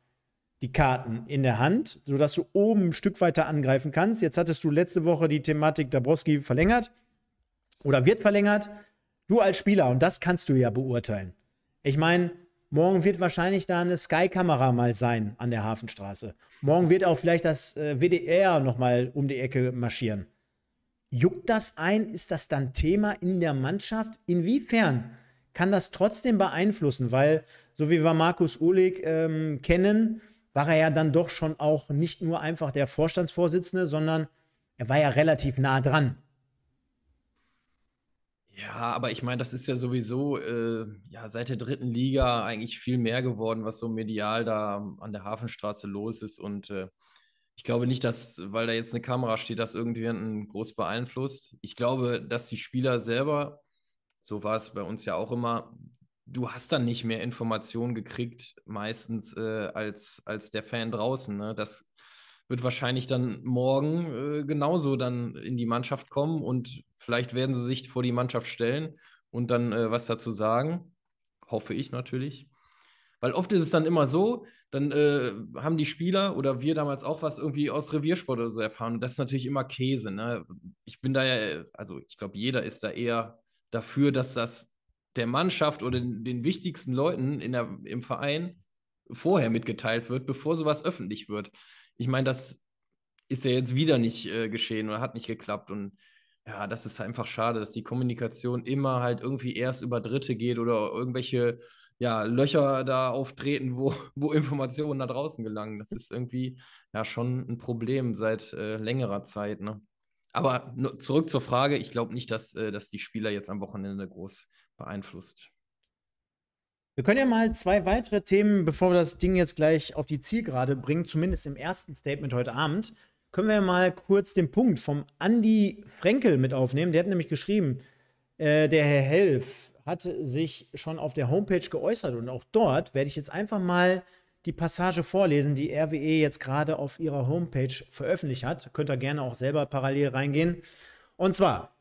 die Karten in der Hand, sodass du oben ein Stück weiter angreifen kannst. Jetzt hattest du letzte Woche die Thematik Dabrowski verlängert oder wird verlängert. Du als Spieler, und das kannst du ja beurteilen. Ich meine, morgen wird wahrscheinlich da eine Sky-Kamera mal sein an der Hafenstraße. Morgen wird auch vielleicht das äh, WDR nochmal um die Ecke marschieren. Juckt das ein? Ist das dann Thema in der Mannschaft? Inwiefern kann das trotzdem beeinflussen? Weil, so wie wir Markus Uhlig ähm, kennen, war er ja dann doch schon auch nicht nur einfach der Vorstandsvorsitzende, sondern er war ja relativ nah dran. Ja, aber ich meine, das ist ja sowieso äh, ja, seit der dritten Liga eigentlich viel mehr geworden, was so medial da an der Hafenstraße los ist. Und äh, ich glaube nicht, dass, weil da jetzt eine Kamera steht, das irgendjemanden groß beeinflusst. Ich glaube, dass die Spieler selber, so war es bei uns ja auch immer, du hast dann nicht mehr Informationen gekriegt, meistens äh, als, als der Fan draußen. Ne? Das wird wahrscheinlich dann morgen äh, genauso dann in die Mannschaft kommen und vielleicht werden sie sich vor die Mannschaft stellen und dann äh, was dazu sagen. Hoffe ich natürlich. Weil oft ist es dann immer so, dann äh, haben die Spieler oder wir damals auch was irgendwie aus Reviersport oder so erfahren. Und das ist natürlich immer Käse. Ne? Ich bin da ja, also ich glaube, jeder ist da eher dafür, dass das der Mannschaft oder den, den wichtigsten Leuten in der, im Verein vorher mitgeteilt wird, bevor sowas öffentlich wird. Ich meine, das ist ja jetzt wieder nicht äh, geschehen oder hat nicht geklappt. Und ja, das ist einfach schade, dass die Kommunikation immer halt irgendwie erst über Dritte geht oder irgendwelche ja, Löcher da auftreten, wo, wo Informationen da draußen gelangen. Das ist irgendwie ja schon ein Problem seit äh, längerer Zeit. Ne? Aber zurück zur Frage, ich glaube nicht, dass, äh, dass die Spieler jetzt am Wochenende groß beeinflusst. Wir können ja mal zwei weitere Themen, bevor wir das Ding jetzt gleich auf die Zielgerade bringen, zumindest im ersten Statement heute Abend, können wir mal kurz den Punkt vom Andy Frenkel mit aufnehmen. Der hat nämlich geschrieben, äh, der Herr Helf hat sich schon auf der Homepage geäußert und auch dort werde ich jetzt einfach mal die Passage vorlesen, die RWE jetzt gerade auf ihrer Homepage veröffentlicht hat. Könnt ihr gerne auch selber parallel reingehen. Und zwar,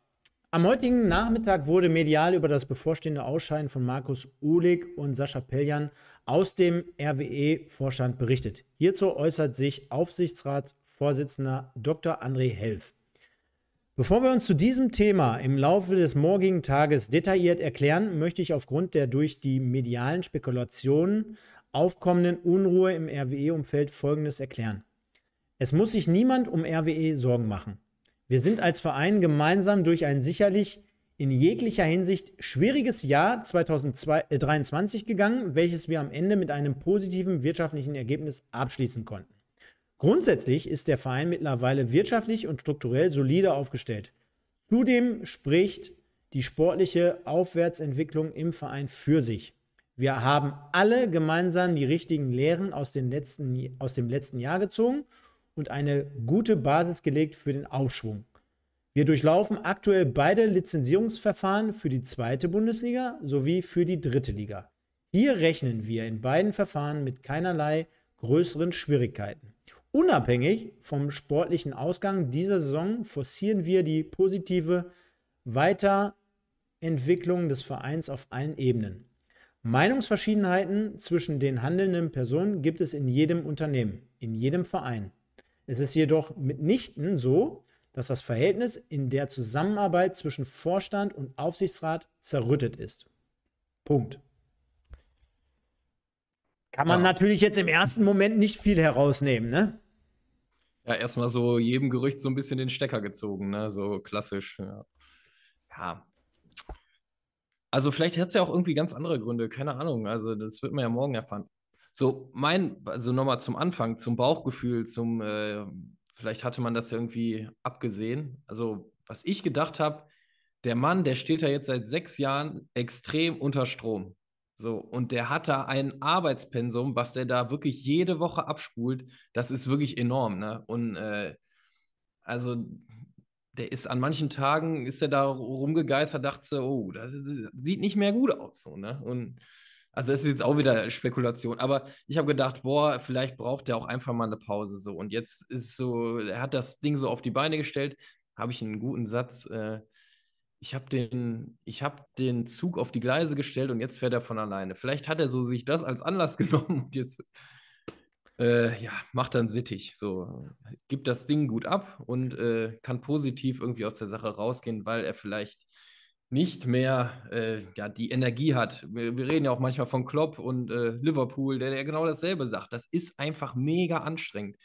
am heutigen Nachmittag wurde medial über das bevorstehende Ausscheiden von Markus Uhlig und Sascha Pelljan aus dem RWE-Vorstand berichtet. Hierzu äußert sich Aufsichtsratsvorsitzender Dr. André Helf. Bevor wir uns zu diesem Thema im Laufe des morgigen Tages detailliert erklären, möchte ich aufgrund der durch die medialen Spekulationen aufkommenden Unruhe im RWE-Umfeld Folgendes erklären. Es muss sich niemand um RWE Sorgen machen. Wir sind als Verein gemeinsam durch ein sicherlich in jeglicher Hinsicht schwieriges Jahr 2023 äh, gegangen, welches wir am Ende mit einem positiven wirtschaftlichen Ergebnis abschließen konnten. Grundsätzlich ist der Verein mittlerweile wirtschaftlich und strukturell solide aufgestellt. Zudem spricht die sportliche Aufwärtsentwicklung im Verein für sich. Wir haben alle gemeinsam die richtigen Lehren aus, letzten, aus dem letzten Jahr gezogen und eine gute Basis gelegt für den Aufschwung. Wir durchlaufen aktuell beide Lizenzierungsverfahren für die zweite Bundesliga sowie für die dritte Liga. Hier rechnen wir in beiden Verfahren mit keinerlei größeren Schwierigkeiten. Unabhängig vom sportlichen Ausgang dieser Saison forcieren wir die positive Weiterentwicklung des Vereins auf allen Ebenen. Meinungsverschiedenheiten zwischen den handelnden Personen gibt es in jedem Unternehmen, in jedem Verein. Es ist jedoch mitnichten so, dass das Verhältnis in der Zusammenarbeit zwischen Vorstand und Aufsichtsrat zerrüttet ist. Punkt. Kann man ja. natürlich jetzt im ersten Moment nicht viel herausnehmen, ne? Ja, erstmal so jedem Gerücht so ein bisschen den Stecker gezogen, ne? So klassisch. Ja. ja. Also vielleicht hat es ja auch irgendwie ganz andere Gründe, keine Ahnung. Also das wird man ja morgen erfahren. So, mein, also nochmal zum Anfang, zum Bauchgefühl, zum, äh, vielleicht hatte man das irgendwie abgesehen. Also, was ich gedacht habe, der Mann, der steht da jetzt seit sechs Jahren extrem unter Strom. So, und der hat da ein Arbeitspensum, was der da wirklich jede Woche abspult, das ist wirklich enorm, ne? Und äh, also der ist an manchen Tagen ist er da rumgegeistert, dachte, oh, das sieht nicht mehr gut aus, so, ne? Und also es ist jetzt auch wieder Spekulation, aber ich habe gedacht, boah, vielleicht braucht er auch einfach mal eine Pause so. Und jetzt ist so, er hat das Ding so auf die Beine gestellt, habe ich einen guten Satz. Äh, ich habe den, ich hab den Zug auf die Gleise gestellt und jetzt fährt er von alleine. Vielleicht hat er so sich das als Anlass genommen und jetzt äh, ja, macht dann sittig. So, gibt das Ding gut ab und äh, kann positiv irgendwie aus der Sache rausgehen, weil er vielleicht nicht mehr äh, ja, die Energie hat. Wir, wir, reden ja auch manchmal von Klopp und äh, Liverpool, der, der genau dasselbe sagt. Das ist einfach mega anstrengend.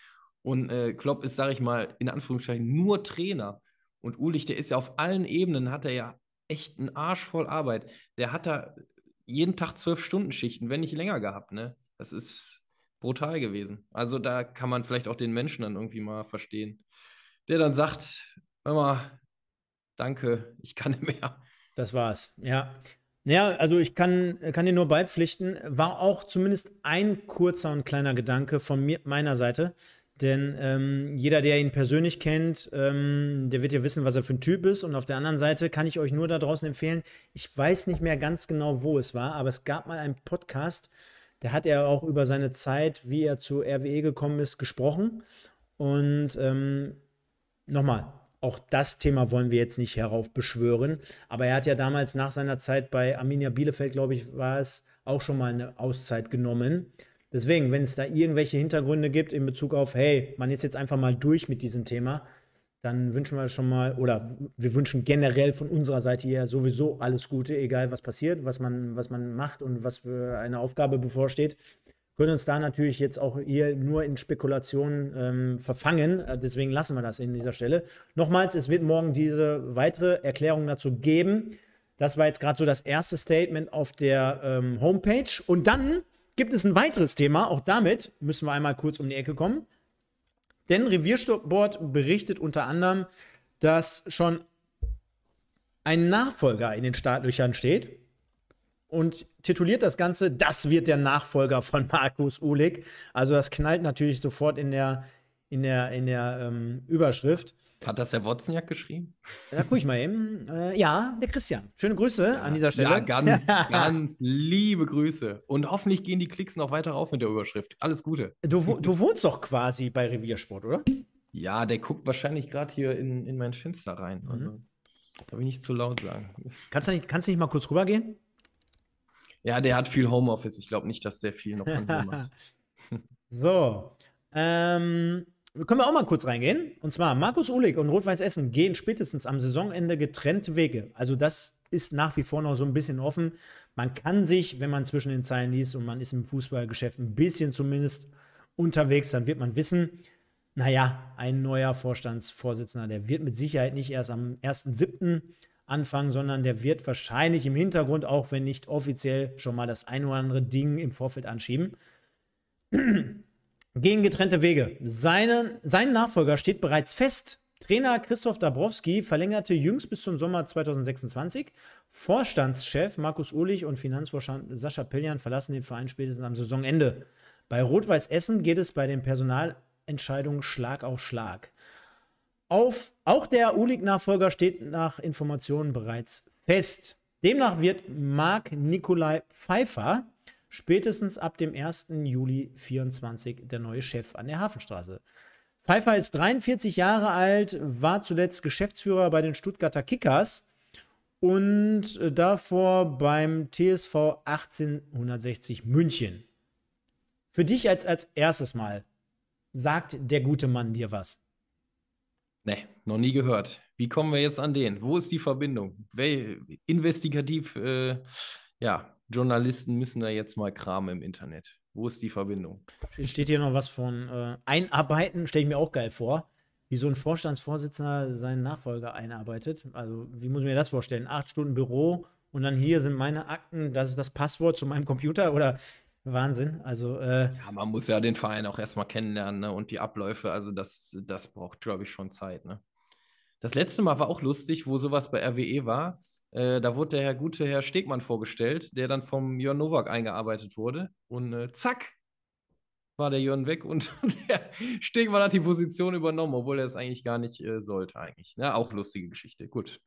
Und äh, Klopp ist, sage ich mal, in Anführungszeichen nur Trainer. Und Ulich, der ist ja auf allen Ebenen, hat er ja echt einen Arsch voll Arbeit. Der hat da jeden Tag zwölf Stunden Schichten, wenn nicht länger gehabt. Ne? Das ist brutal gewesen. Also da kann man vielleicht auch den Menschen dann irgendwie mal verstehen, der dann sagt, hör mal, danke, ich kann nicht mehr. Das war's, ja. Naja, also ich kann, kann dir nur beipflichten, war auch zumindest ein kurzer und kleiner Gedanke von mir, meiner Seite. Denn ähm, jeder, der ihn persönlich kennt, ähm, der wird ja wissen, was er für ein Typ ist. Und auf der anderen Seite kann ich euch nur da draußen empfehlen, ich weiß nicht mehr ganz genau, wo es war, aber es gab mal einen Podcast, der hat er auch über seine Zeit, wie er zu RWE gekommen ist, gesprochen. Und ähm, nochmal, auch das Thema wollen wir jetzt nicht heraufbeschwören. Aber er hat ja damals nach seiner Zeit bei Arminia Bielefeld, glaube ich, war es, auch schon mal eine Auszeit genommen. Deswegen, wenn es da irgendwelche Hintergründe gibt in Bezug auf, hey, man ist jetzt einfach mal durch mit diesem Thema, dann wünschen wir schon mal, oder wir wünschen generell von unserer Seite her sowieso alles Gute, egal was passiert, was man, was man macht und was für eine Aufgabe bevorsteht können uns da natürlich jetzt auch hier nur in Spekulationen ähm, verfangen. Äh, deswegen lassen wir das in dieser Stelle. Nochmals, es wird morgen diese weitere Erklärung dazu geben. Das war jetzt gerade so das erste Statement auf der ähm, Homepage. Und dann gibt es ein weiteres Thema. Auch damit müssen wir einmal kurz um die Ecke kommen. Denn Revierboard berichtet unter anderem, dass schon ein Nachfolger in den Startlöchern steht und tituliert das Ganze, das wird der Nachfolger von Markus Uhlig. Also das knallt natürlich sofort in der, in der, in der ähm, Überschrift. Hat das der Wozniak geschrieben? Da gucke ich mal eben. Äh, ja, der Christian. Schöne Grüße ja, an dieser Stelle. Ja, ganz, ganz liebe Grüße. Und hoffentlich gehen die Klicks noch weiter auf mit der Überschrift. Alles Gute. Du, du wohnst doch quasi bei Reviersport, oder? Ja, der guckt wahrscheinlich gerade hier in, in mein Fenster rein. Mhm. Also, darf ich nicht zu laut sagen. Kannst du nicht, kannst du nicht mal kurz rübergehen? Ja, der hat viel Homeoffice. Ich glaube nicht, dass sehr viel noch von dem macht. so. Ähm, können wir auch mal kurz reingehen? Und zwar, Markus Uhlig und Rot-Weiß Essen gehen spätestens am Saisonende getrennte Wege. Also das ist nach wie vor noch so ein bisschen offen. Man kann sich, wenn man zwischen den Zeilen liest und man ist im Fußballgeschäft ein bisschen zumindest unterwegs, dann wird man wissen, naja, ein neuer Vorstandsvorsitzender, der wird mit Sicherheit nicht erst am 1.7 anfangen, sondern der wird wahrscheinlich im Hintergrund, auch wenn nicht offiziell, schon mal das ein oder andere Ding im Vorfeld anschieben. Gehen getrennte Wege. Seine, sein Nachfolger steht bereits fest. Trainer Christoph Dabrowski verlängerte jüngst bis zum Sommer 2026. Vorstandschef Markus Ulich und Finanzvorstand Sascha Pilljan verlassen den Verein spätestens am Saisonende. Bei Rot-Weiß Essen geht es bei den Personalentscheidungen Schlag auf Schlag. Auf, auch der Ulig-Nachfolger steht nach Informationen bereits fest. Demnach wird Marc Nikolai Pfeiffer spätestens ab dem 1. Juli 2024 der neue Chef an der Hafenstraße. Pfeiffer ist 43 Jahre alt, war zuletzt Geschäftsführer bei den Stuttgarter Kickers und äh, davor beim TSV 1860 München. Für dich als, als erstes Mal sagt der gute Mann dir was. Nee, noch nie gehört. Wie kommen wir jetzt an den? Wo ist die Verbindung? Wel investigativ, äh, ja, Journalisten müssen da jetzt mal kramen im Internet. Wo ist die Verbindung? Steht hier noch was von äh, Einarbeiten, stelle ich mir auch geil vor. Wie so ein Vorstandsvorsitzender seinen Nachfolger einarbeitet. Also, wie muss ich mir das vorstellen? Acht Stunden Büro und dann hier sind meine Akten, das ist das Passwort zu meinem Computer oder Wahnsinn. Also, äh, ja, man muss ja den Verein auch erstmal kennenlernen ne? und die Abläufe. Also, das, das braucht, glaube ich, schon Zeit. Ne? Das letzte Mal war auch lustig, wo sowas bei RWE war. Äh, da wurde der Herr, gute Herr Stegmann vorgestellt, der dann vom Jörn Nowak eingearbeitet wurde. Und äh, zack, war der Jörn weg und der Stegmann hat die Position übernommen, obwohl er es eigentlich gar nicht äh, sollte, eigentlich. Ja, ne? auch lustige Geschichte. Gut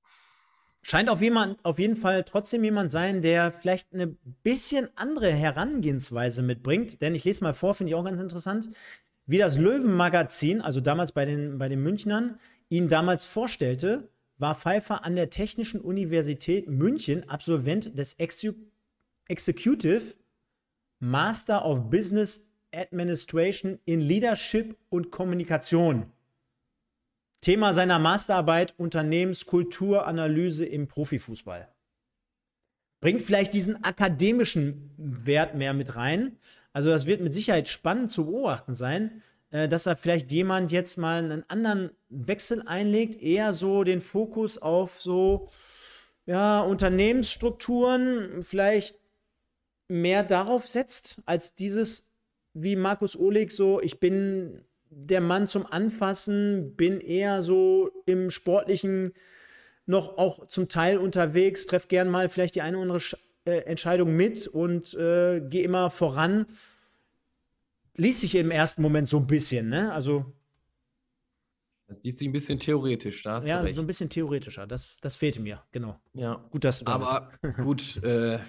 scheint auf, jemand, auf jeden Fall trotzdem jemand sein, der vielleicht eine bisschen andere Herangehensweise mitbringt. Denn ich lese mal vor, finde ich auch ganz interessant, wie das Löwenmagazin, also damals bei den, bei den Münchnern, ihn damals vorstellte, war Pfeiffer an der Technischen Universität München Absolvent des Exu Executive Master of Business Administration in Leadership und Kommunikation. Thema seiner Masterarbeit Unternehmenskulturanalyse im Profifußball. Bringt vielleicht diesen akademischen Wert mehr mit rein. Also das wird mit Sicherheit spannend zu beobachten sein, äh, dass da vielleicht jemand jetzt mal einen anderen Wechsel einlegt, eher so den Fokus auf so ja, Unternehmensstrukturen vielleicht mehr darauf setzt, als dieses, wie Markus Ohlig so, ich bin der Mann zum Anfassen, bin eher so im sportlichen noch auch zum Teil unterwegs, treffe gern mal vielleicht die eine oder andere Sch äh, Entscheidung mit und äh, gehe immer voran. Liest sich im ersten Moment so ein bisschen, ne? Also. Das liest sich ein bisschen theoretisch, da hast ja, du recht. so ein bisschen theoretischer, das, das fehlte mir, genau. Ja. Gut, dass du da Aber bist. gut, äh,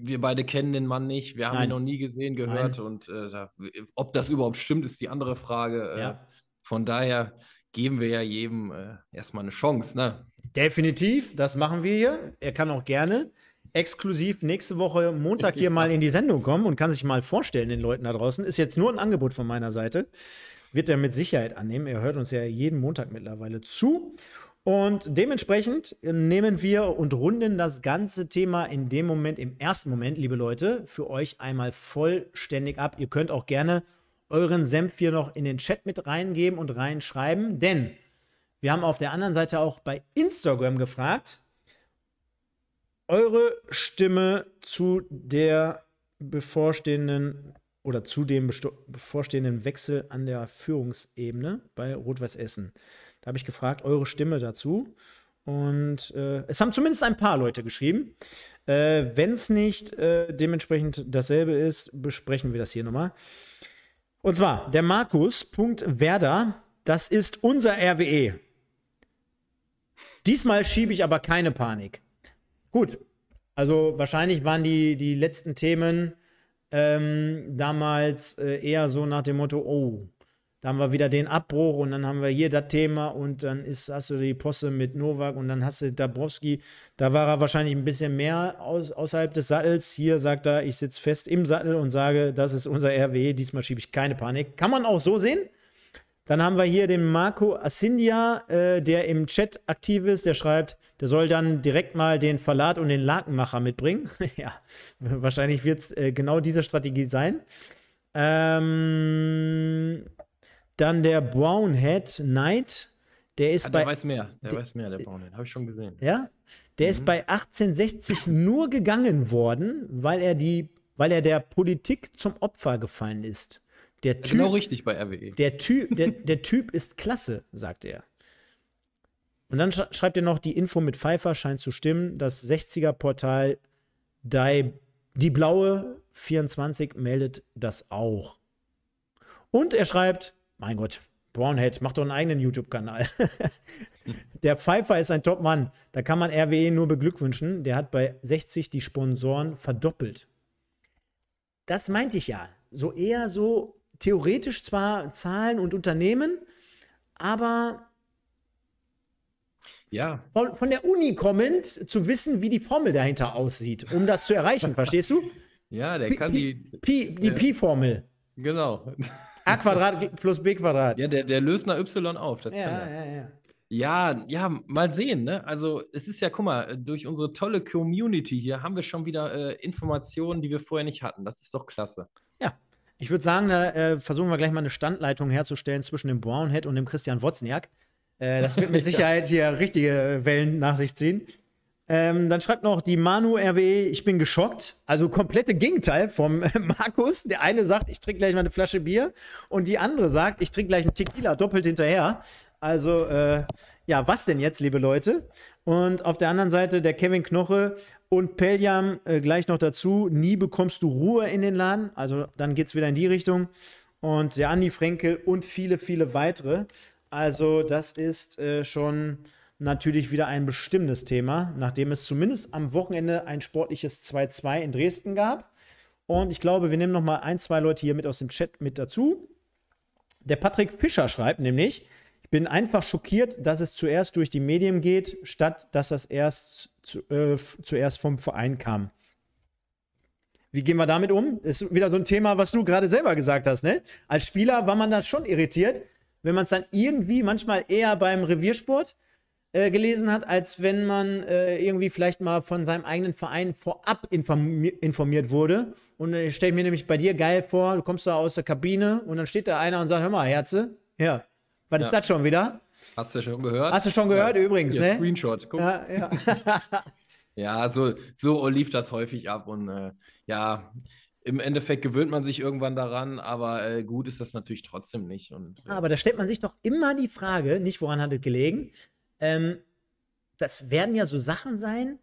wir beide kennen den Mann nicht, wir haben Nein. ihn noch nie gesehen, gehört Nein. und äh, da, äh, ob das überhaupt stimmt, ist die andere Frage. Äh, ja. Äh, von daher geben wir ja jedem äh, erstmal eine Chance. Ne? Definitiv, das machen wir hier. Er kann auch gerne exklusiv nächste Woche Montag hier mal in die Sendung kommen und kann sich mal vorstellen den Leuten da draußen. Ist jetzt nur ein Angebot von meiner Seite. Wird er mit Sicherheit annehmen. Er hört uns ja jeden Montag mittlerweile zu. Und dementsprechend nehmen wir und runden das ganze Thema in dem Moment, im ersten Moment, liebe Leute, für euch einmal vollständig ab. Ihr könnt auch gerne euren Senf hier noch in den Chat mit reingeben und reinschreiben, denn wir haben auf der anderen Seite auch bei Instagram gefragt, eure Stimme zu der bevorstehenden oder zu dem bevorstehenden Wechsel an der Führungsebene bei Rot-Weiß Essen habe ich gefragt, eure Stimme dazu. Und äh, es haben zumindest ein paar Leute geschrieben. Äh, Wenn es nicht äh, dementsprechend dasselbe ist, besprechen wir das hier nochmal. Und zwar der Markus.werder, das ist unser RWE. Diesmal schiebe ich aber keine Panik. Gut, also wahrscheinlich waren die, die letzten Themen ähm, damals äh, eher so nach dem Motto, oh, da haben wir wieder den Abbruch und dann haben wir hier das Thema und dann ist, hast du die Posse mit Novak und dann hast du Dabrowski. Da war er wahrscheinlich ein bisschen mehr aus, außerhalb des Sattels. Hier sagt er, ich sitze fest im Sattel und sage, das ist unser RW. Diesmal schiebe ich keine Panik. Kann man auch so sehen. Dann haben wir hier den Marco Assindia, äh, der im Chat aktiv ist. Der schreibt, der soll dann direkt mal den Verlat und den Lakenmacher mitbringen. ja, wahrscheinlich wird es äh, genau diese Strategie sein. Ähm. Dann der Brownhead Knight. Der ist ah, bei. Der weiß mehr, der, der weiß mehr, der Brownhead. Habe ich schon gesehen. Ja? Der mhm. ist bei 1860 nur gegangen worden, weil er, die, weil er der Politik zum Opfer gefallen ist. Der ja, typ, genau richtig bei RWE. Der Typ, der, der Typ ist klasse, sagt er. Und dann schreibt er noch, die Info mit Pfeiffer scheint zu stimmen. Das 60er-Portal die, die Blaue 24 meldet das auch. Und er schreibt, mein Gott, Brownhead, mach doch einen eigenen YouTube-Kanal. der Pfeiffer ist ein Top-Mann. Da kann man RWE nur beglückwünschen. Der hat bei 60 die Sponsoren verdoppelt. Das meinte ich ja. So eher so theoretisch zwar Zahlen und Unternehmen, aber ja. von, von der Uni kommend zu wissen, wie die Formel dahinter aussieht, um das zu erreichen, verstehst du? Ja, der P kann die. P, die ja. P-Formel. Genau. A Quadrat plus B Quadrat. Ja, der, der löst nach Y auf. Das ja, ja, ja, ja. Ja, ja, mal sehen. Ne? Also es ist ja, guck mal, durch unsere tolle Community hier haben wir schon wieder äh, Informationen, die wir vorher nicht hatten. Das ist doch klasse. Ja, ich würde sagen, da äh, versuchen wir gleich mal eine Standleitung herzustellen zwischen dem Brownhead und dem Christian Wozniak. Äh, das wird mit Sicherheit hier richtige Wellen nach sich ziehen. Ähm, dann schreibt noch die Manu RWE, ich bin geschockt. Also komplette Gegenteil vom Markus. Der eine sagt, ich trinke gleich mal eine Flasche Bier und die andere sagt, ich trinke gleich einen Tequila doppelt hinterher. Also äh, ja, was denn jetzt, liebe Leute? Und auf der anderen Seite der Kevin Knoche und Peljam äh, gleich noch dazu. Nie bekommst du Ruhe in den Laden. Also dann geht es wieder in die Richtung. Und der Andi Frenkel und viele, viele weitere. Also das ist äh, schon natürlich wieder ein bestimmendes Thema, nachdem es zumindest am Wochenende ein sportliches 2-2 in Dresden gab. Und ich glaube, wir nehmen noch mal ein, zwei Leute hier mit aus dem Chat mit dazu. Der Patrick Fischer schreibt nämlich, ich bin einfach schockiert, dass es zuerst durch die Medien geht, statt dass das erst zu, äh, zuerst vom Verein kam. Wie gehen wir damit um? Ist wieder so ein Thema, was du gerade selber gesagt hast, ne? Als Spieler war man da schon irritiert, wenn man es dann irgendwie manchmal eher beim Reviersport äh, gelesen hat, als wenn man äh, irgendwie vielleicht mal von seinem eigenen Verein vorab informi informiert wurde. Und äh, ich stelle mir nämlich bei dir geil vor, du kommst da aus der Kabine und dann steht da einer und sagt, hör mal, Herze, ja, was ja. ist das schon wieder? Hast du schon gehört? Hast du schon gehört ja. übrigens, ja, ne? Screenshot, guck. Ja, ja. ja so, so lief das häufig ab und äh, ja, im Endeffekt gewöhnt man sich irgendwann daran, aber äh, gut ist das natürlich trotzdem nicht. Und, äh. Aber da stellt man sich doch immer die Frage, nicht woran hat es gelegen, ähm, das werden ja so Sachen sein.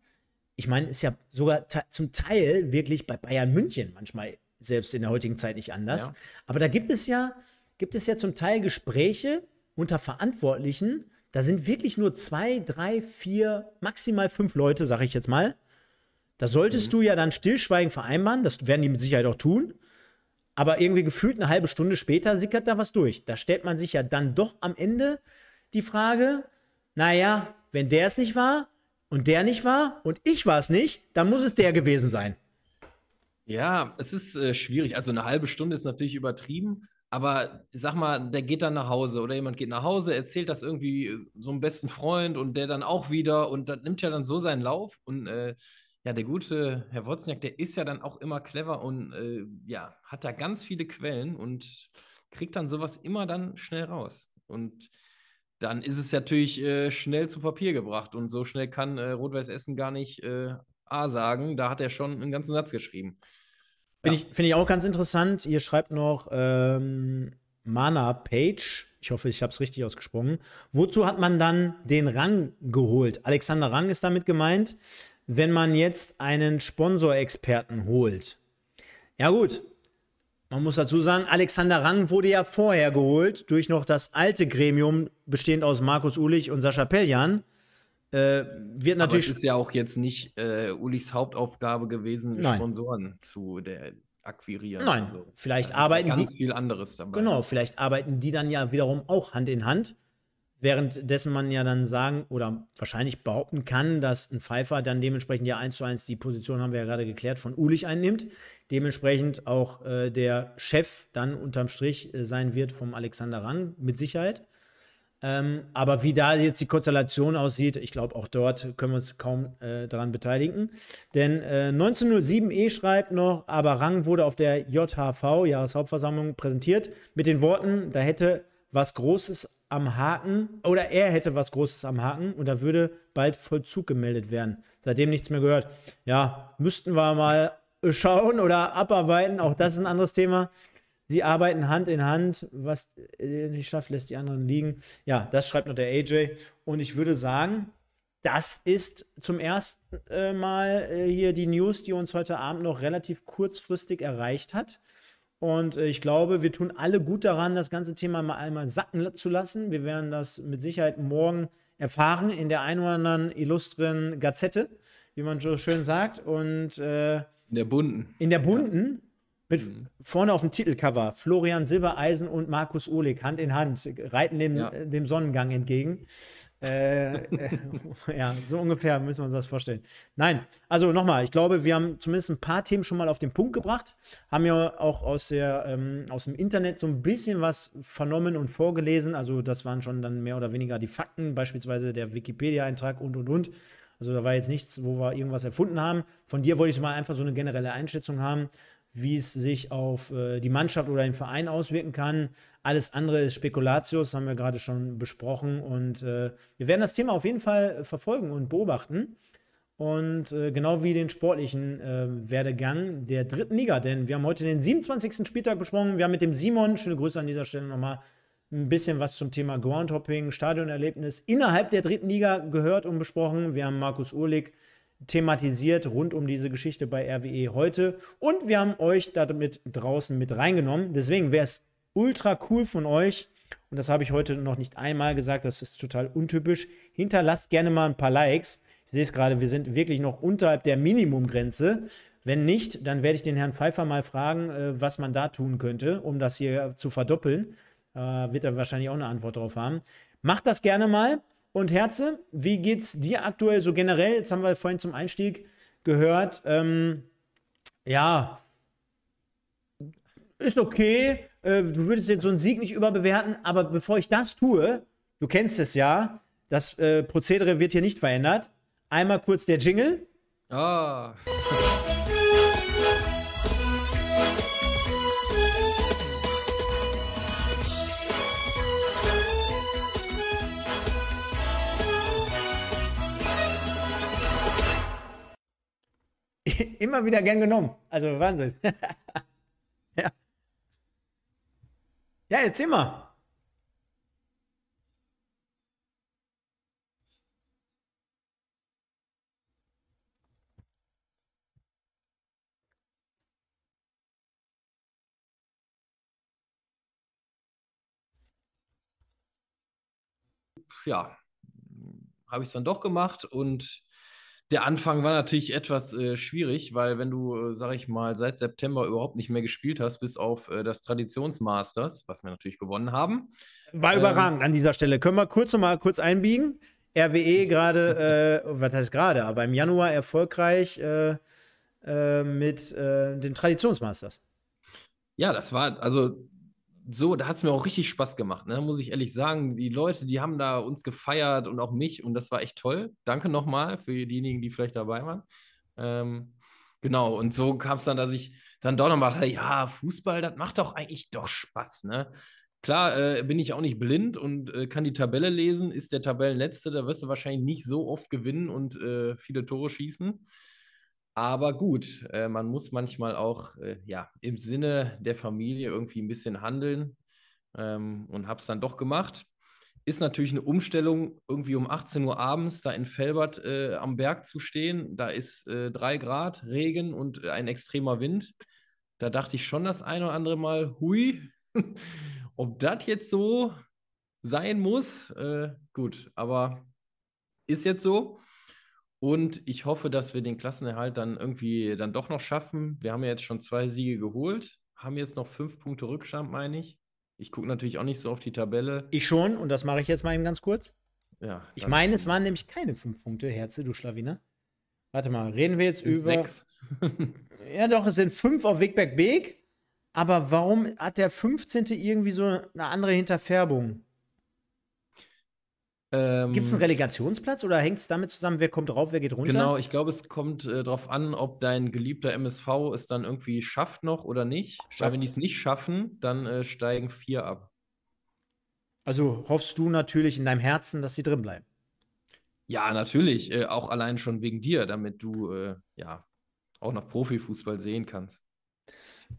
Ich meine, ist ja sogar zum Teil wirklich bei Bayern München manchmal selbst in der heutigen Zeit nicht anders. Ja. Aber da gibt es ja, gibt es ja zum Teil Gespräche unter Verantwortlichen. Da sind wirklich nur zwei, drei, vier, maximal fünf Leute, sage ich jetzt mal. Da solltest mhm. du ja dann Stillschweigen vereinbaren. Das werden die mit Sicherheit auch tun. Aber irgendwie gefühlt eine halbe Stunde später sickert da was durch. Da stellt man sich ja dann doch am Ende die Frage, naja, wenn der es nicht war und der nicht war und ich war es nicht, dann muss es der gewesen sein. Ja, es ist äh, schwierig. Also eine halbe Stunde ist natürlich übertrieben, aber sag mal, der geht dann nach Hause oder jemand geht nach Hause, erzählt das irgendwie äh, so einem besten Freund und der dann auch wieder und das nimmt ja dann so seinen Lauf und äh, ja, der gute Herr Wozniak, der ist ja dann auch immer clever und äh, ja, hat da ganz viele Quellen und kriegt dann sowas immer dann schnell raus. Und dann ist es natürlich äh, schnell zu Papier gebracht. Und so schnell kann äh, Rot-Weiß Essen gar nicht äh, A sagen. Da hat er schon einen ganzen Satz geschrieben. Ja. Finde ich, find ich auch ganz interessant. Ihr schreibt noch ähm, Mana Page. Ich hoffe, ich habe es richtig ausgesprochen. Wozu hat man dann den Rang geholt? Alexander Rang ist damit gemeint, wenn man jetzt einen Sponsorexperten holt. Ja gut, man muss dazu sagen, Alexander Rang wurde ja vorher geholt durch noch das alte Gremium, bestehend aus Markus Ulich und Sascha Pelljan. Äh, wird natürlich. Aber es ist ja auch jetzt nicht äh, Ulichs Hauptaufgabe gewesen, Nein. Sponsoren zu der akquirieren. Nein, also, vielleicht arbeiten ja ganz die. ganz viel anderes dabei. Genau, vielleicht arbeiten die dann ja wiederum auch Hand in Hand. Währenddessen man ja dann sagen oder wahrscheinlich behaupten kann, dass ein Pfeiffer dann dementsprechend ja 1 zu 1 die Position, haben wir ja gerade geklärt, von Ulich einnimmt. Dementsprechend auch äh, der Chef dann unterm Strich äh, sein wird vom Alexander Rang, mit Sicherheit. Ähm, aber wie da jetzt die Konstellation aussieht, ich glaube, auch dort können wir uns kaum äh, daran beteiligen. Denn äh, 1907e schreibt noch, aber Rang wurde auf der JHV, Jahreshauptversammlung, präsentiert mit den Worten, da hätte was Großes am Haken oder er hätte was Großes am Haken und da würde bald Vollzug gemeldet werden. Seitdem nichts mehr gehört. Ja, müssten wir mal schauen oder abarbeiten. Auch das ist ein anderes Thema. Sie arbeiten Hand in Hand. Was äh, er nicht schafft, lässt die anderen liegen. Ja, das schreibt noch der AJ. Und ich würde sagen, das ist zum ersten äh, Mal äh, hier die News, die uns heute Abend noch relativ kurzfristig erreicht hat. Und äh, ich glaube, wir tun alle gut daran, das ganze Thema mal einmal sacken zu lassen. Wir werden das mit Sicherheit morgen erfahren in der ein oder anderen illustren Gazette, wie man so schön sagt. Und äh, in der bunten. In der bunten. Ja. Mit mhm. vorne auf dem Titelcover Florian Silbereisen und Markus Ohlig Hand in Hand reiten dem, ja. dem Sonnengang entgegen äh, äh ja, so ungefähr müssen wir uns das vorstellen. Nein, also nochmal, ich glaube, wir haben zumindest ein paar Themen schon mal auf den Punkt gebracht, haben ja auch aus, der, ähm, aus dem Internet so ein bisschen was vernommen und vorgelesen. Also das waren schon dann mehr oder weniger die Fakten, beispielsweise der Wikipedia-Eintrag und, und, und. Also da war jetzt nichts, wo wir irgendwas erfunden haben. Von dir wollte ich mal einfach so eine generelle Einschätzung haben, wie es sich auf äh, die Mannschaft oder den Verein auswirken kann. Alles andere ist Spekulatius, haben wir gerade schon besprochen. Und äh, wir werden das Thema auf jeden Fall verfolgen und beobachten. Und äh, genau wie den sportlichen äh, Werdegang der dritten Liga. Denn wir haben heute den 27. Spieltag besprochen. Wir haben mit dem Simon, schöne Grüße an dieser Stelle nochmal, ein bisschen was zum Thema Groundhopping, Stadionerlebnis innerhalb der dritten Liga gehört und besprochen. Wir haben Markus Urlig thematisiert rund um diese Geschichte bei RWE heute. Und wir haben euch damit draußen mit reingenommen. Deswegen, wer es ultra cool von euch. Und das habe ich heute noch nicht einmal gesagt, das ist total untypisch. Hinterlasst gerne mal ein paar Likes. Ich sehe es gerade, wir sind wirklich noch unterhalb der Minimumgrenze. Wenn nicht, dann werde ich den Herrn Pfeiffer mal fragen, äh, was man da tun könnte, um das hier zu verdoppeln. Äh, wird er wahrscheinlich auch eine Antwort drauf haben. Macht das gerne mal. Und Herze, wie geht es dir aktuell so generell? Jetzt haben wir vorhin zum Einstieg gehört, ähm, ja, ist okay. Äh, du würdest jetzt so einen Sieg nicht überbewerten, aber bevor ich das tue, du kennst es ja, das äh, Prozedere wird hier nicht verändert. Einmal kurz der Jingle. Ah. Oh. Immer wieder gern genommen. Also Wahnsinn. ja. Ja, erzähl mal. Ja, habe ich es dann doch gemacht und der Anfang war natürlich etwas äh, schwierig, weil wenn du, äh, sag ich mal, seit September überhaupt nicht mehr gespielt hast, bis auf äh, das Traditionsmasters, was wir natürlich gewonnen haben. War ähm, überragend an dieser Stelle. Können wir kurz nochmal kurz einbiegen? RWE mhm. gerade, äh, oh, was heißt gerade, aber im Januar erfolgreich äh, äh, mit den Traditionsmasters. Ja, das war, also so, da hat es mir auch richtig Spaß gemacht, ne? muss ich ehrlich sagen. Die Leute, die haben da uns gefeiert und auch mich und das war echt toll. Danke nochmal für diejenigen, die vielleicht dabei waren. Ähm, genau, und so kam es dann, dass ich dann doch nochmal dachte, ja, Fußball, das macht doch eigentlich doch Spaß. Ne? Klar äh, bin ich auch nicht blind und äh, kann die Tabelle lesen, ist der Tabellenletzte, da wirst du wahrscheinlich nicht so oft gewinnen und äh, viele Tore schießen. Aber gut, äh, man muss manchmal auch äh, ja, im Sinne der Familie irgendwie ein bisschen handeln ähm, und habe es dann doch gemacht. Ist natürlich eine Umstellung, irgendwie um 18 Uhr abends da in Felbert äh, am Berg zu stehen. Da ist äh, drei Grad, Regen und ein extremer Wind. Da dachte ich schon das eine oder andere Mal, hui, ob das jetzt so sein muss. Äh, gut, aber ist jetzt so. Und ich hoffe, dass wir den Klassenerhalt dann irgendwie dann doch noch schaffen. Wir haben ja jetzt schon zwei Siege geholt, haben jetzt noch fünf Punkte Rückstand, meine ich. Ich gucke natürlich auch nicht so auf die Tabelle. Ich schon, und das mache ich jetzt mal eben ganz kurz. Ja. Ich meine, es waren nämlich keine fünf Punkte, Herze, du Schlawiner. Warte mal, reden wir jetzt über. Sechs. ja, doch, es sind fünf auf Wegberg Beek. Aber warum hat der 15. irgendwie so eine andere Hinterfärbung? Ähm, Gibt es einen Relegationsplatz oder hängt es damit zusammen, wer kommt rauf, wer geht runter? Genau, ich glaube, es kommt äh, darauf an, ob dein geliebter MSV es dann irgendwie schafft noch oder nicht. Weil wenn die es nicht schaffen, dann äh, steigen vier ab. Also hoffst du natürlich in deinem Herzen, dass sie drin bleiben. Ja, natürlich. Äh, auch allein schon wegen dir, damit du äh, ja auch noch Profifußball sehen kannst.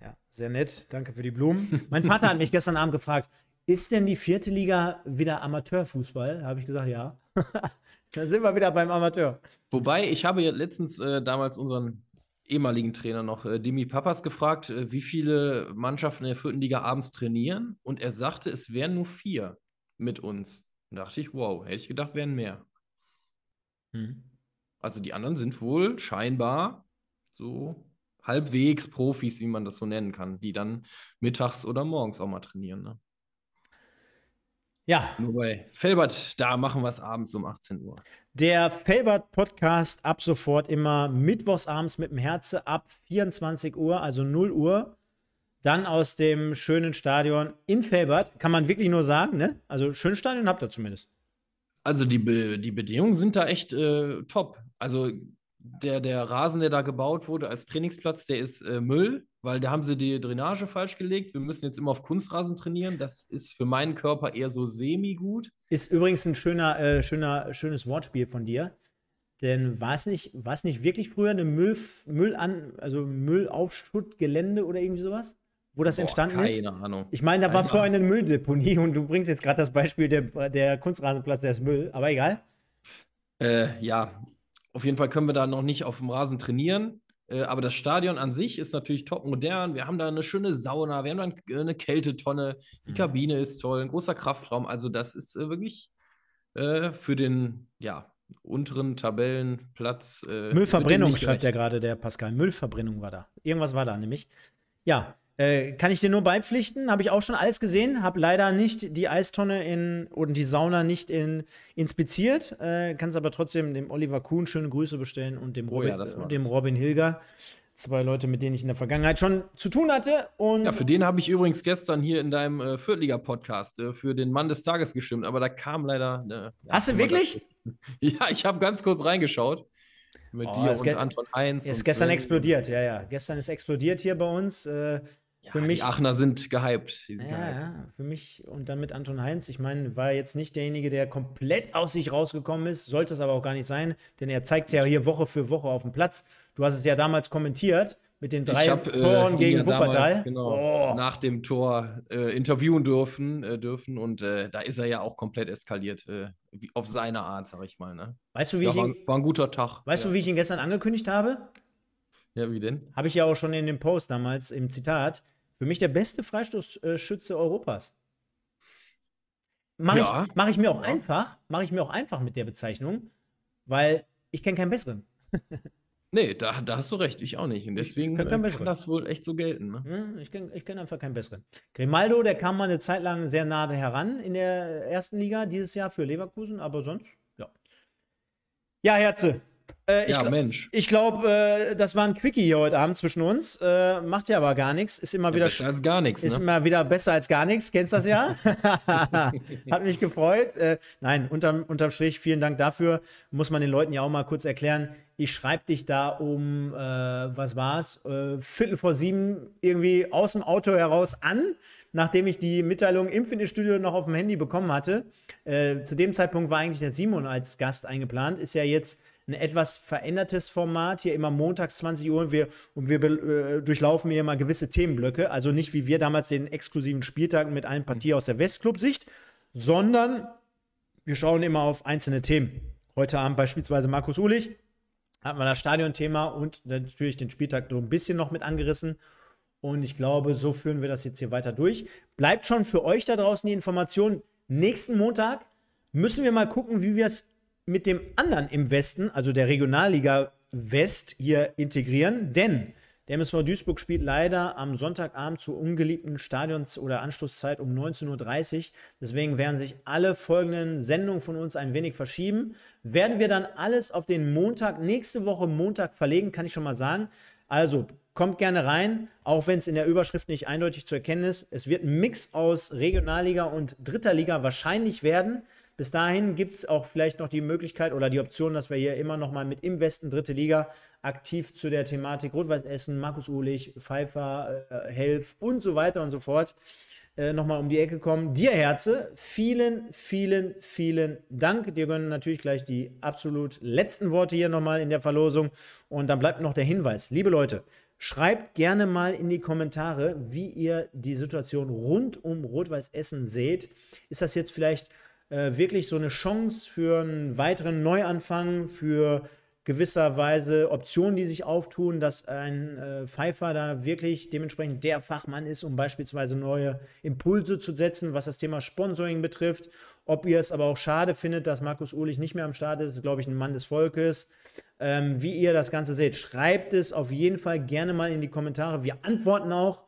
Ja, sehr nett. Danke für die Blumen. Mein Vater hat mich gestern Abend gefragt, ist denn die vierte Liga wieder Amateurfußball? Habe ich gesagt, ja. da sind wir wieder beim Amateur. Wobei, ich habe ja letztens äh, damals unseren ehemaligen Trainer noch, äh, Demi Papas, gefragt, äh, wie viele Mannschaften in der vierten Liga abends trainieren. Und er sagte, es wären nur vier mit uns. da dachte ich, wow, hätte ich gedacht, wären mehr. Hm. Also die anderen sind wohl scheinbar so halbwegs Profis, wie man das so nennen kann, die dann mittags oder morgens auch mal trainieren. Ne? Ja. Nur bei Felbert, da machen wir es abends um 18 Uhr. Der Felbert-Podcast ab sofort immer mittwochs abends mit dem Herze ab 24 Uhr, also 0 Uhr. Dann aus dem schönen Stadion in Felbert. Kann man wirklich nur sagen, ne? Also, schönes Stadion habt ihr zumindest. Also, die, Be die Bedingungen sind da echt äh, top. Also, der, der Rasen, der da gebaut wurde als Trainingsplatz, der ist äh, Müll weil da haben sie die Drainage falsch gelegt. Wir müssen jetzt immer auf Kunstrasen trainieren. Das ist für meinen Körper eher so semi-gut. Ist übrigens ein schöner, äh, schöner, schönes Wortspiel von dir. Denn war es nicht, war's nicht wirklich früher eine Müll, Müll an, also Müllaufschuttgelände oder irgendwie sowas? Wo das Boah, entstanden keine ist? Keine Ahnung. Ich meine, da keine war vorher eine Mülldeponie und du bringst jetzt gerade das Beispiel, der, der Kunstrasenplatz, der ist Müll, aber egal. Äh, ja, auf jeden Fall können wir da noch nicht auf dem Rasen trainieren. Äh, aber das Stadion an sich ist natürlich top modern. Wir haben da eine schöne Sauna, wir haben da äh, eine Kältetonne, die mhm. Kabine ist toll, ein großer Kraftraum. Also, das ist äh, wirklich äh, für den ja, unteren Tabellenplatz. Äh, Müllverbrennung schreibt ja gerade der Pascal. Müllverbrennung war da. Irgendwas war da nämlich. Ja, äh, kann ich dir nur beipflichten, habe ich auch schon alles gesehen, habe leider nicht die Eistonne in und die Sauna nicht in, inspiziert, äh, kann es aber trotzdem dem Oliver Kuhn schöne Grüße bestellen und dem oh Robin, oh ja, äh, dem Robin Hilger. Zwei Leute, mit denen ich in der Vergangenheit schon zu tun hatte. Und ja, für den habe ich übrigens gestern hier in deinem äh, Viertliga-Podcast äh, für den Mann des Tages gestimmt, aber da kam leider. Äh, ja, Hast du wirklich? ja, ich habe ganz kurz reingeschaut mit oh, dir und Anton 1. Ist gestern äh, explodiert, ja, ja. Gestern ist explodiert hier bei uns. Äh, für mich, die Aachener sind gehypt. Sind ja, gehypt. ja, für mich und dann mit Anton Heinz. Ich meine, war jetzt nicht derjenige, der komplett aus sich rausgekommen ist, sollte es aber auch gar nicht sein, denn er zeigt es ja hier Woche für Woche auf dem Platz. Du hast es ja damals kommentiert mit den drei hab, äh, Toren äh, gegen ja Wuppertal. Genau, oh. Nach dem Tor äh, interviewen dürfen, äh, dürfen und äh, da ist er ja auch komplett eskaliert, äh, wie, auf seine Art, sag ich mal. Ne? Weißt du, wie ja, ich war, ihn, war ein guter Tag. Weißt ja. du, wie ich ihn gestern angekündigt habe? Ja, wie denn? Habe ich ja auch schon in dem Post damals im Zitat. Für mich der beste Freistoßschütze Europas. Mache ja. ich, mach ich mir auch ja. einfach, mache ich mir auch einfach mit der Bezeichnung, weil ich kenne keinen besseren. nee, da, da, hast du recht, ich auch nicht. Und deswegen äh, kann, kann das wohl echt so gelten. Ne? Hm, ich kenne kenn einfach keinen besseren. Grimaldo, der kam mal eine Zeit lang sehr nah heran in der ersten Liga dieses Jahr für Leverkusen, aber sonst, ja. Ja, Herze, Ja. Äh, ja, ich Mensch. Ich glaube, äh, das war ein Quickie hier heute Abend zwischen uns. Äh, macht ja aber gar nichts. Ist immer ja, wieder besser als gar nichts. Ist ne? immer wieder besser als gar nichts. Kennst das ja? Hat mich gefreut. Äh, nein, unterm, unterm Strich, vielen Dank dafür. Muss man den Leuten ja auch mal kurz erklären. Ich schreibe dich da um, äh, was war's? Äh, Viertel vor sieben irgendwie aus dem Auto heraus an nachdem ich die Mitteilung im Fitnessstudio noch auf dem Handy bekommen hatte. Äh, zu dem Zeitpunkt war eigentlich der Simon als Gast eingeplant, ist ja jetzt ein etwas verändertes Format hier immer montags 20 Uhr und wir, und wir äh, durchlaufen hier immer gewisse Themenblöcke. Also nicht wie wir damals den exklusiven Spieltag mit allen Partien aus der Westclub-Sicht, sondern wir schauen immer auf einzelne Themen. Heute Abend beispielsweise Markus Ulich, hatten wir das Stadionthema und natürlich den Spieltag so ein bisschen noch mit angerissen. Und ich glaube, so führen wir das jetzt hier weiter durch. Bleibt schon für euch da draußen die Information. Nächsten Montag müssen wir mal gucken, wie wir es mit dem anderen im Westen, also der Regionalliga West, hier integrieren, denn der MSV Duisburg spielt leider am Sonntagabend zur ungeliebten Stadions- oder Anschlusszeit um 19.30 Uhr. Deswegen werden sich alle folgenden Sendungen von uns ein wenig verschieben. Werden wir dann alles auf den Montag, nächste Woche Montag verlegen, kann ich schon mal sagen. Also kommt gerne rein, auch wenn es in der Überschrift nicht eindeutig zu erkennen ist. Es wird ein Mix aus Regionalliga und Dritter Liga wahrscheinlich werden. Bis dahin gibt es auch vielleicht noch die Möglichkeit oder die Option, dass wir hier immer noch mal mit im Westen dritte Liga aktiv zu der Thematik Rot-Weiß Essen, Markus Uhlig, Pfeiffer, äh, Helf und so weiter und so fort äh, nochmal um die Ecke kommen. Dir, Herze, vielen, vielen, vielen Dank. Dir gönnen natürlich gleich die absolut letzten Worte hier nochmal in der Verlosung. Und dann bleibt noch der Hinweis. Liebe Leute, schreibt gerne mal in die Kommentare, wie ihr die Situation rund um Rot-Weiß Essen seht. Ist das jetzt vielleicht äh, wirklich so eine Chance für einen weiteren Neuanfang, für gewisserweise Optionen, die sich auftun, dass ein äh, Pfeifer da wirklich dementsprechend der Fachmann ist, um beispielsweise neue Impulse zu setzen, was das Thema Sponsoring betrifft. Ob ihr es aber auch schade findet, dass Markus Uhlich nicht mehr am Start ist, ist glaube ich, ein Mann des Volkes. Ähm, wie ihr das Ganze seht, schreibt es auf jeden Fall gerne mal in die Kommentare. Wir antworten auch.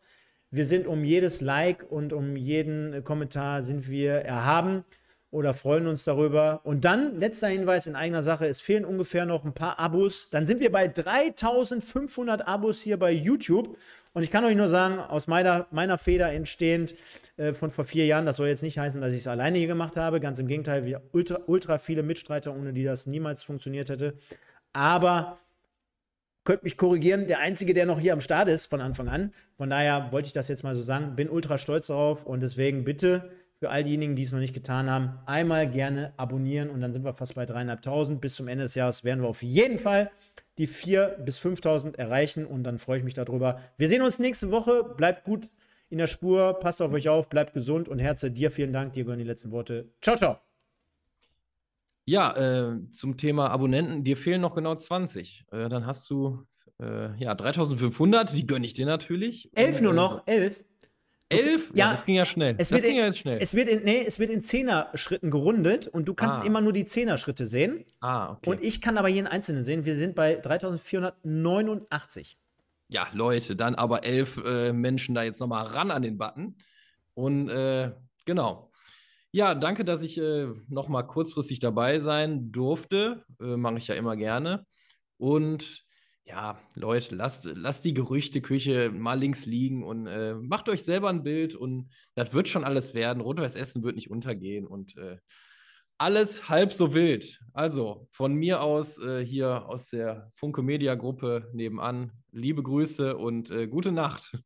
Wir sind um jedes Like und um jeden Kommentar sind wir erhaben oder freuen uns darüber. Und dann, letzter Hinweis in eigener Sache, es fehlen ungefähr noch ein paar Abos. Dann sind wir bei 3500 Abos hier bei YouTube. Und ich kann euch nur sagen, aus meiner, meiner Feder entstehend äh, von vor vier Jahren, das soll jetzt nicht heißen, dass ich es alleine hier gemacht habe. Ganz im Gegenteil, wir ultra, ultra viele Mitstreiter, ohne die das niemals funktioniert hätte. Aber könnt mich korrigieren, der Einzige, der noch hier am Start ist von Anfang an. Von daher wollte ich das jetzt mal so sagen, bin ultra stolz darauf und deswegen bitte für all diejenigen, die es noch nicht getan haben, einmal gerne abonnieren und dann sind wir fast bei dreieinhalbtausend. Bis zum Ende des Jahres werden wir auf jeden Fall die vier bis fünftausend erreichen und dann freue ich mich darüber. Wir sehen uns nächste Woche. Bleibt gut in der Spur, passt auf euch auf, bleibt gesund und Herze dir vielen Dank. Dir gehören die letzten Worte. Ciao, ciao. Ja, äh, zum Thema Abonnenten, dir fehlen noch genau 20. Äh, dann hast du äh, ja 3500, die gönne ich dir natürlich. Elf nur äh, noch, elf. Elf? Ja, ja, das ging ja schnell. Es das ging in, ja schnell. Es wird in, nee, es wird in Zehner-Schritten gerundet und du kannst ah. immer nur die Zehner-Schritte sehen. Ah, okay. Und ich kann aber jeden einzelnen sehen. Wir sind bei 3489. Ja, Leute, dann aber elf äh, Menschen da jetzt nochmal ran an den Button. Und äh, genau. Ja, danke, dass ich äh, nochmal kurzfristig dabei sein durfte. Äh, Mache ich ja immer gerne. Und ja, Leute, lasst, lasst die Gerüchteküche mal links liegen und äh, macht euch selber ein Bild und das wird schon alles werden. Rotweiß Essen wird nicht untergehen und äh, alles halb so wild. Also von mir aus äh, hier aus der Funke Media Gruppe nebenan, liebe Grüße und äh, gute Nacht.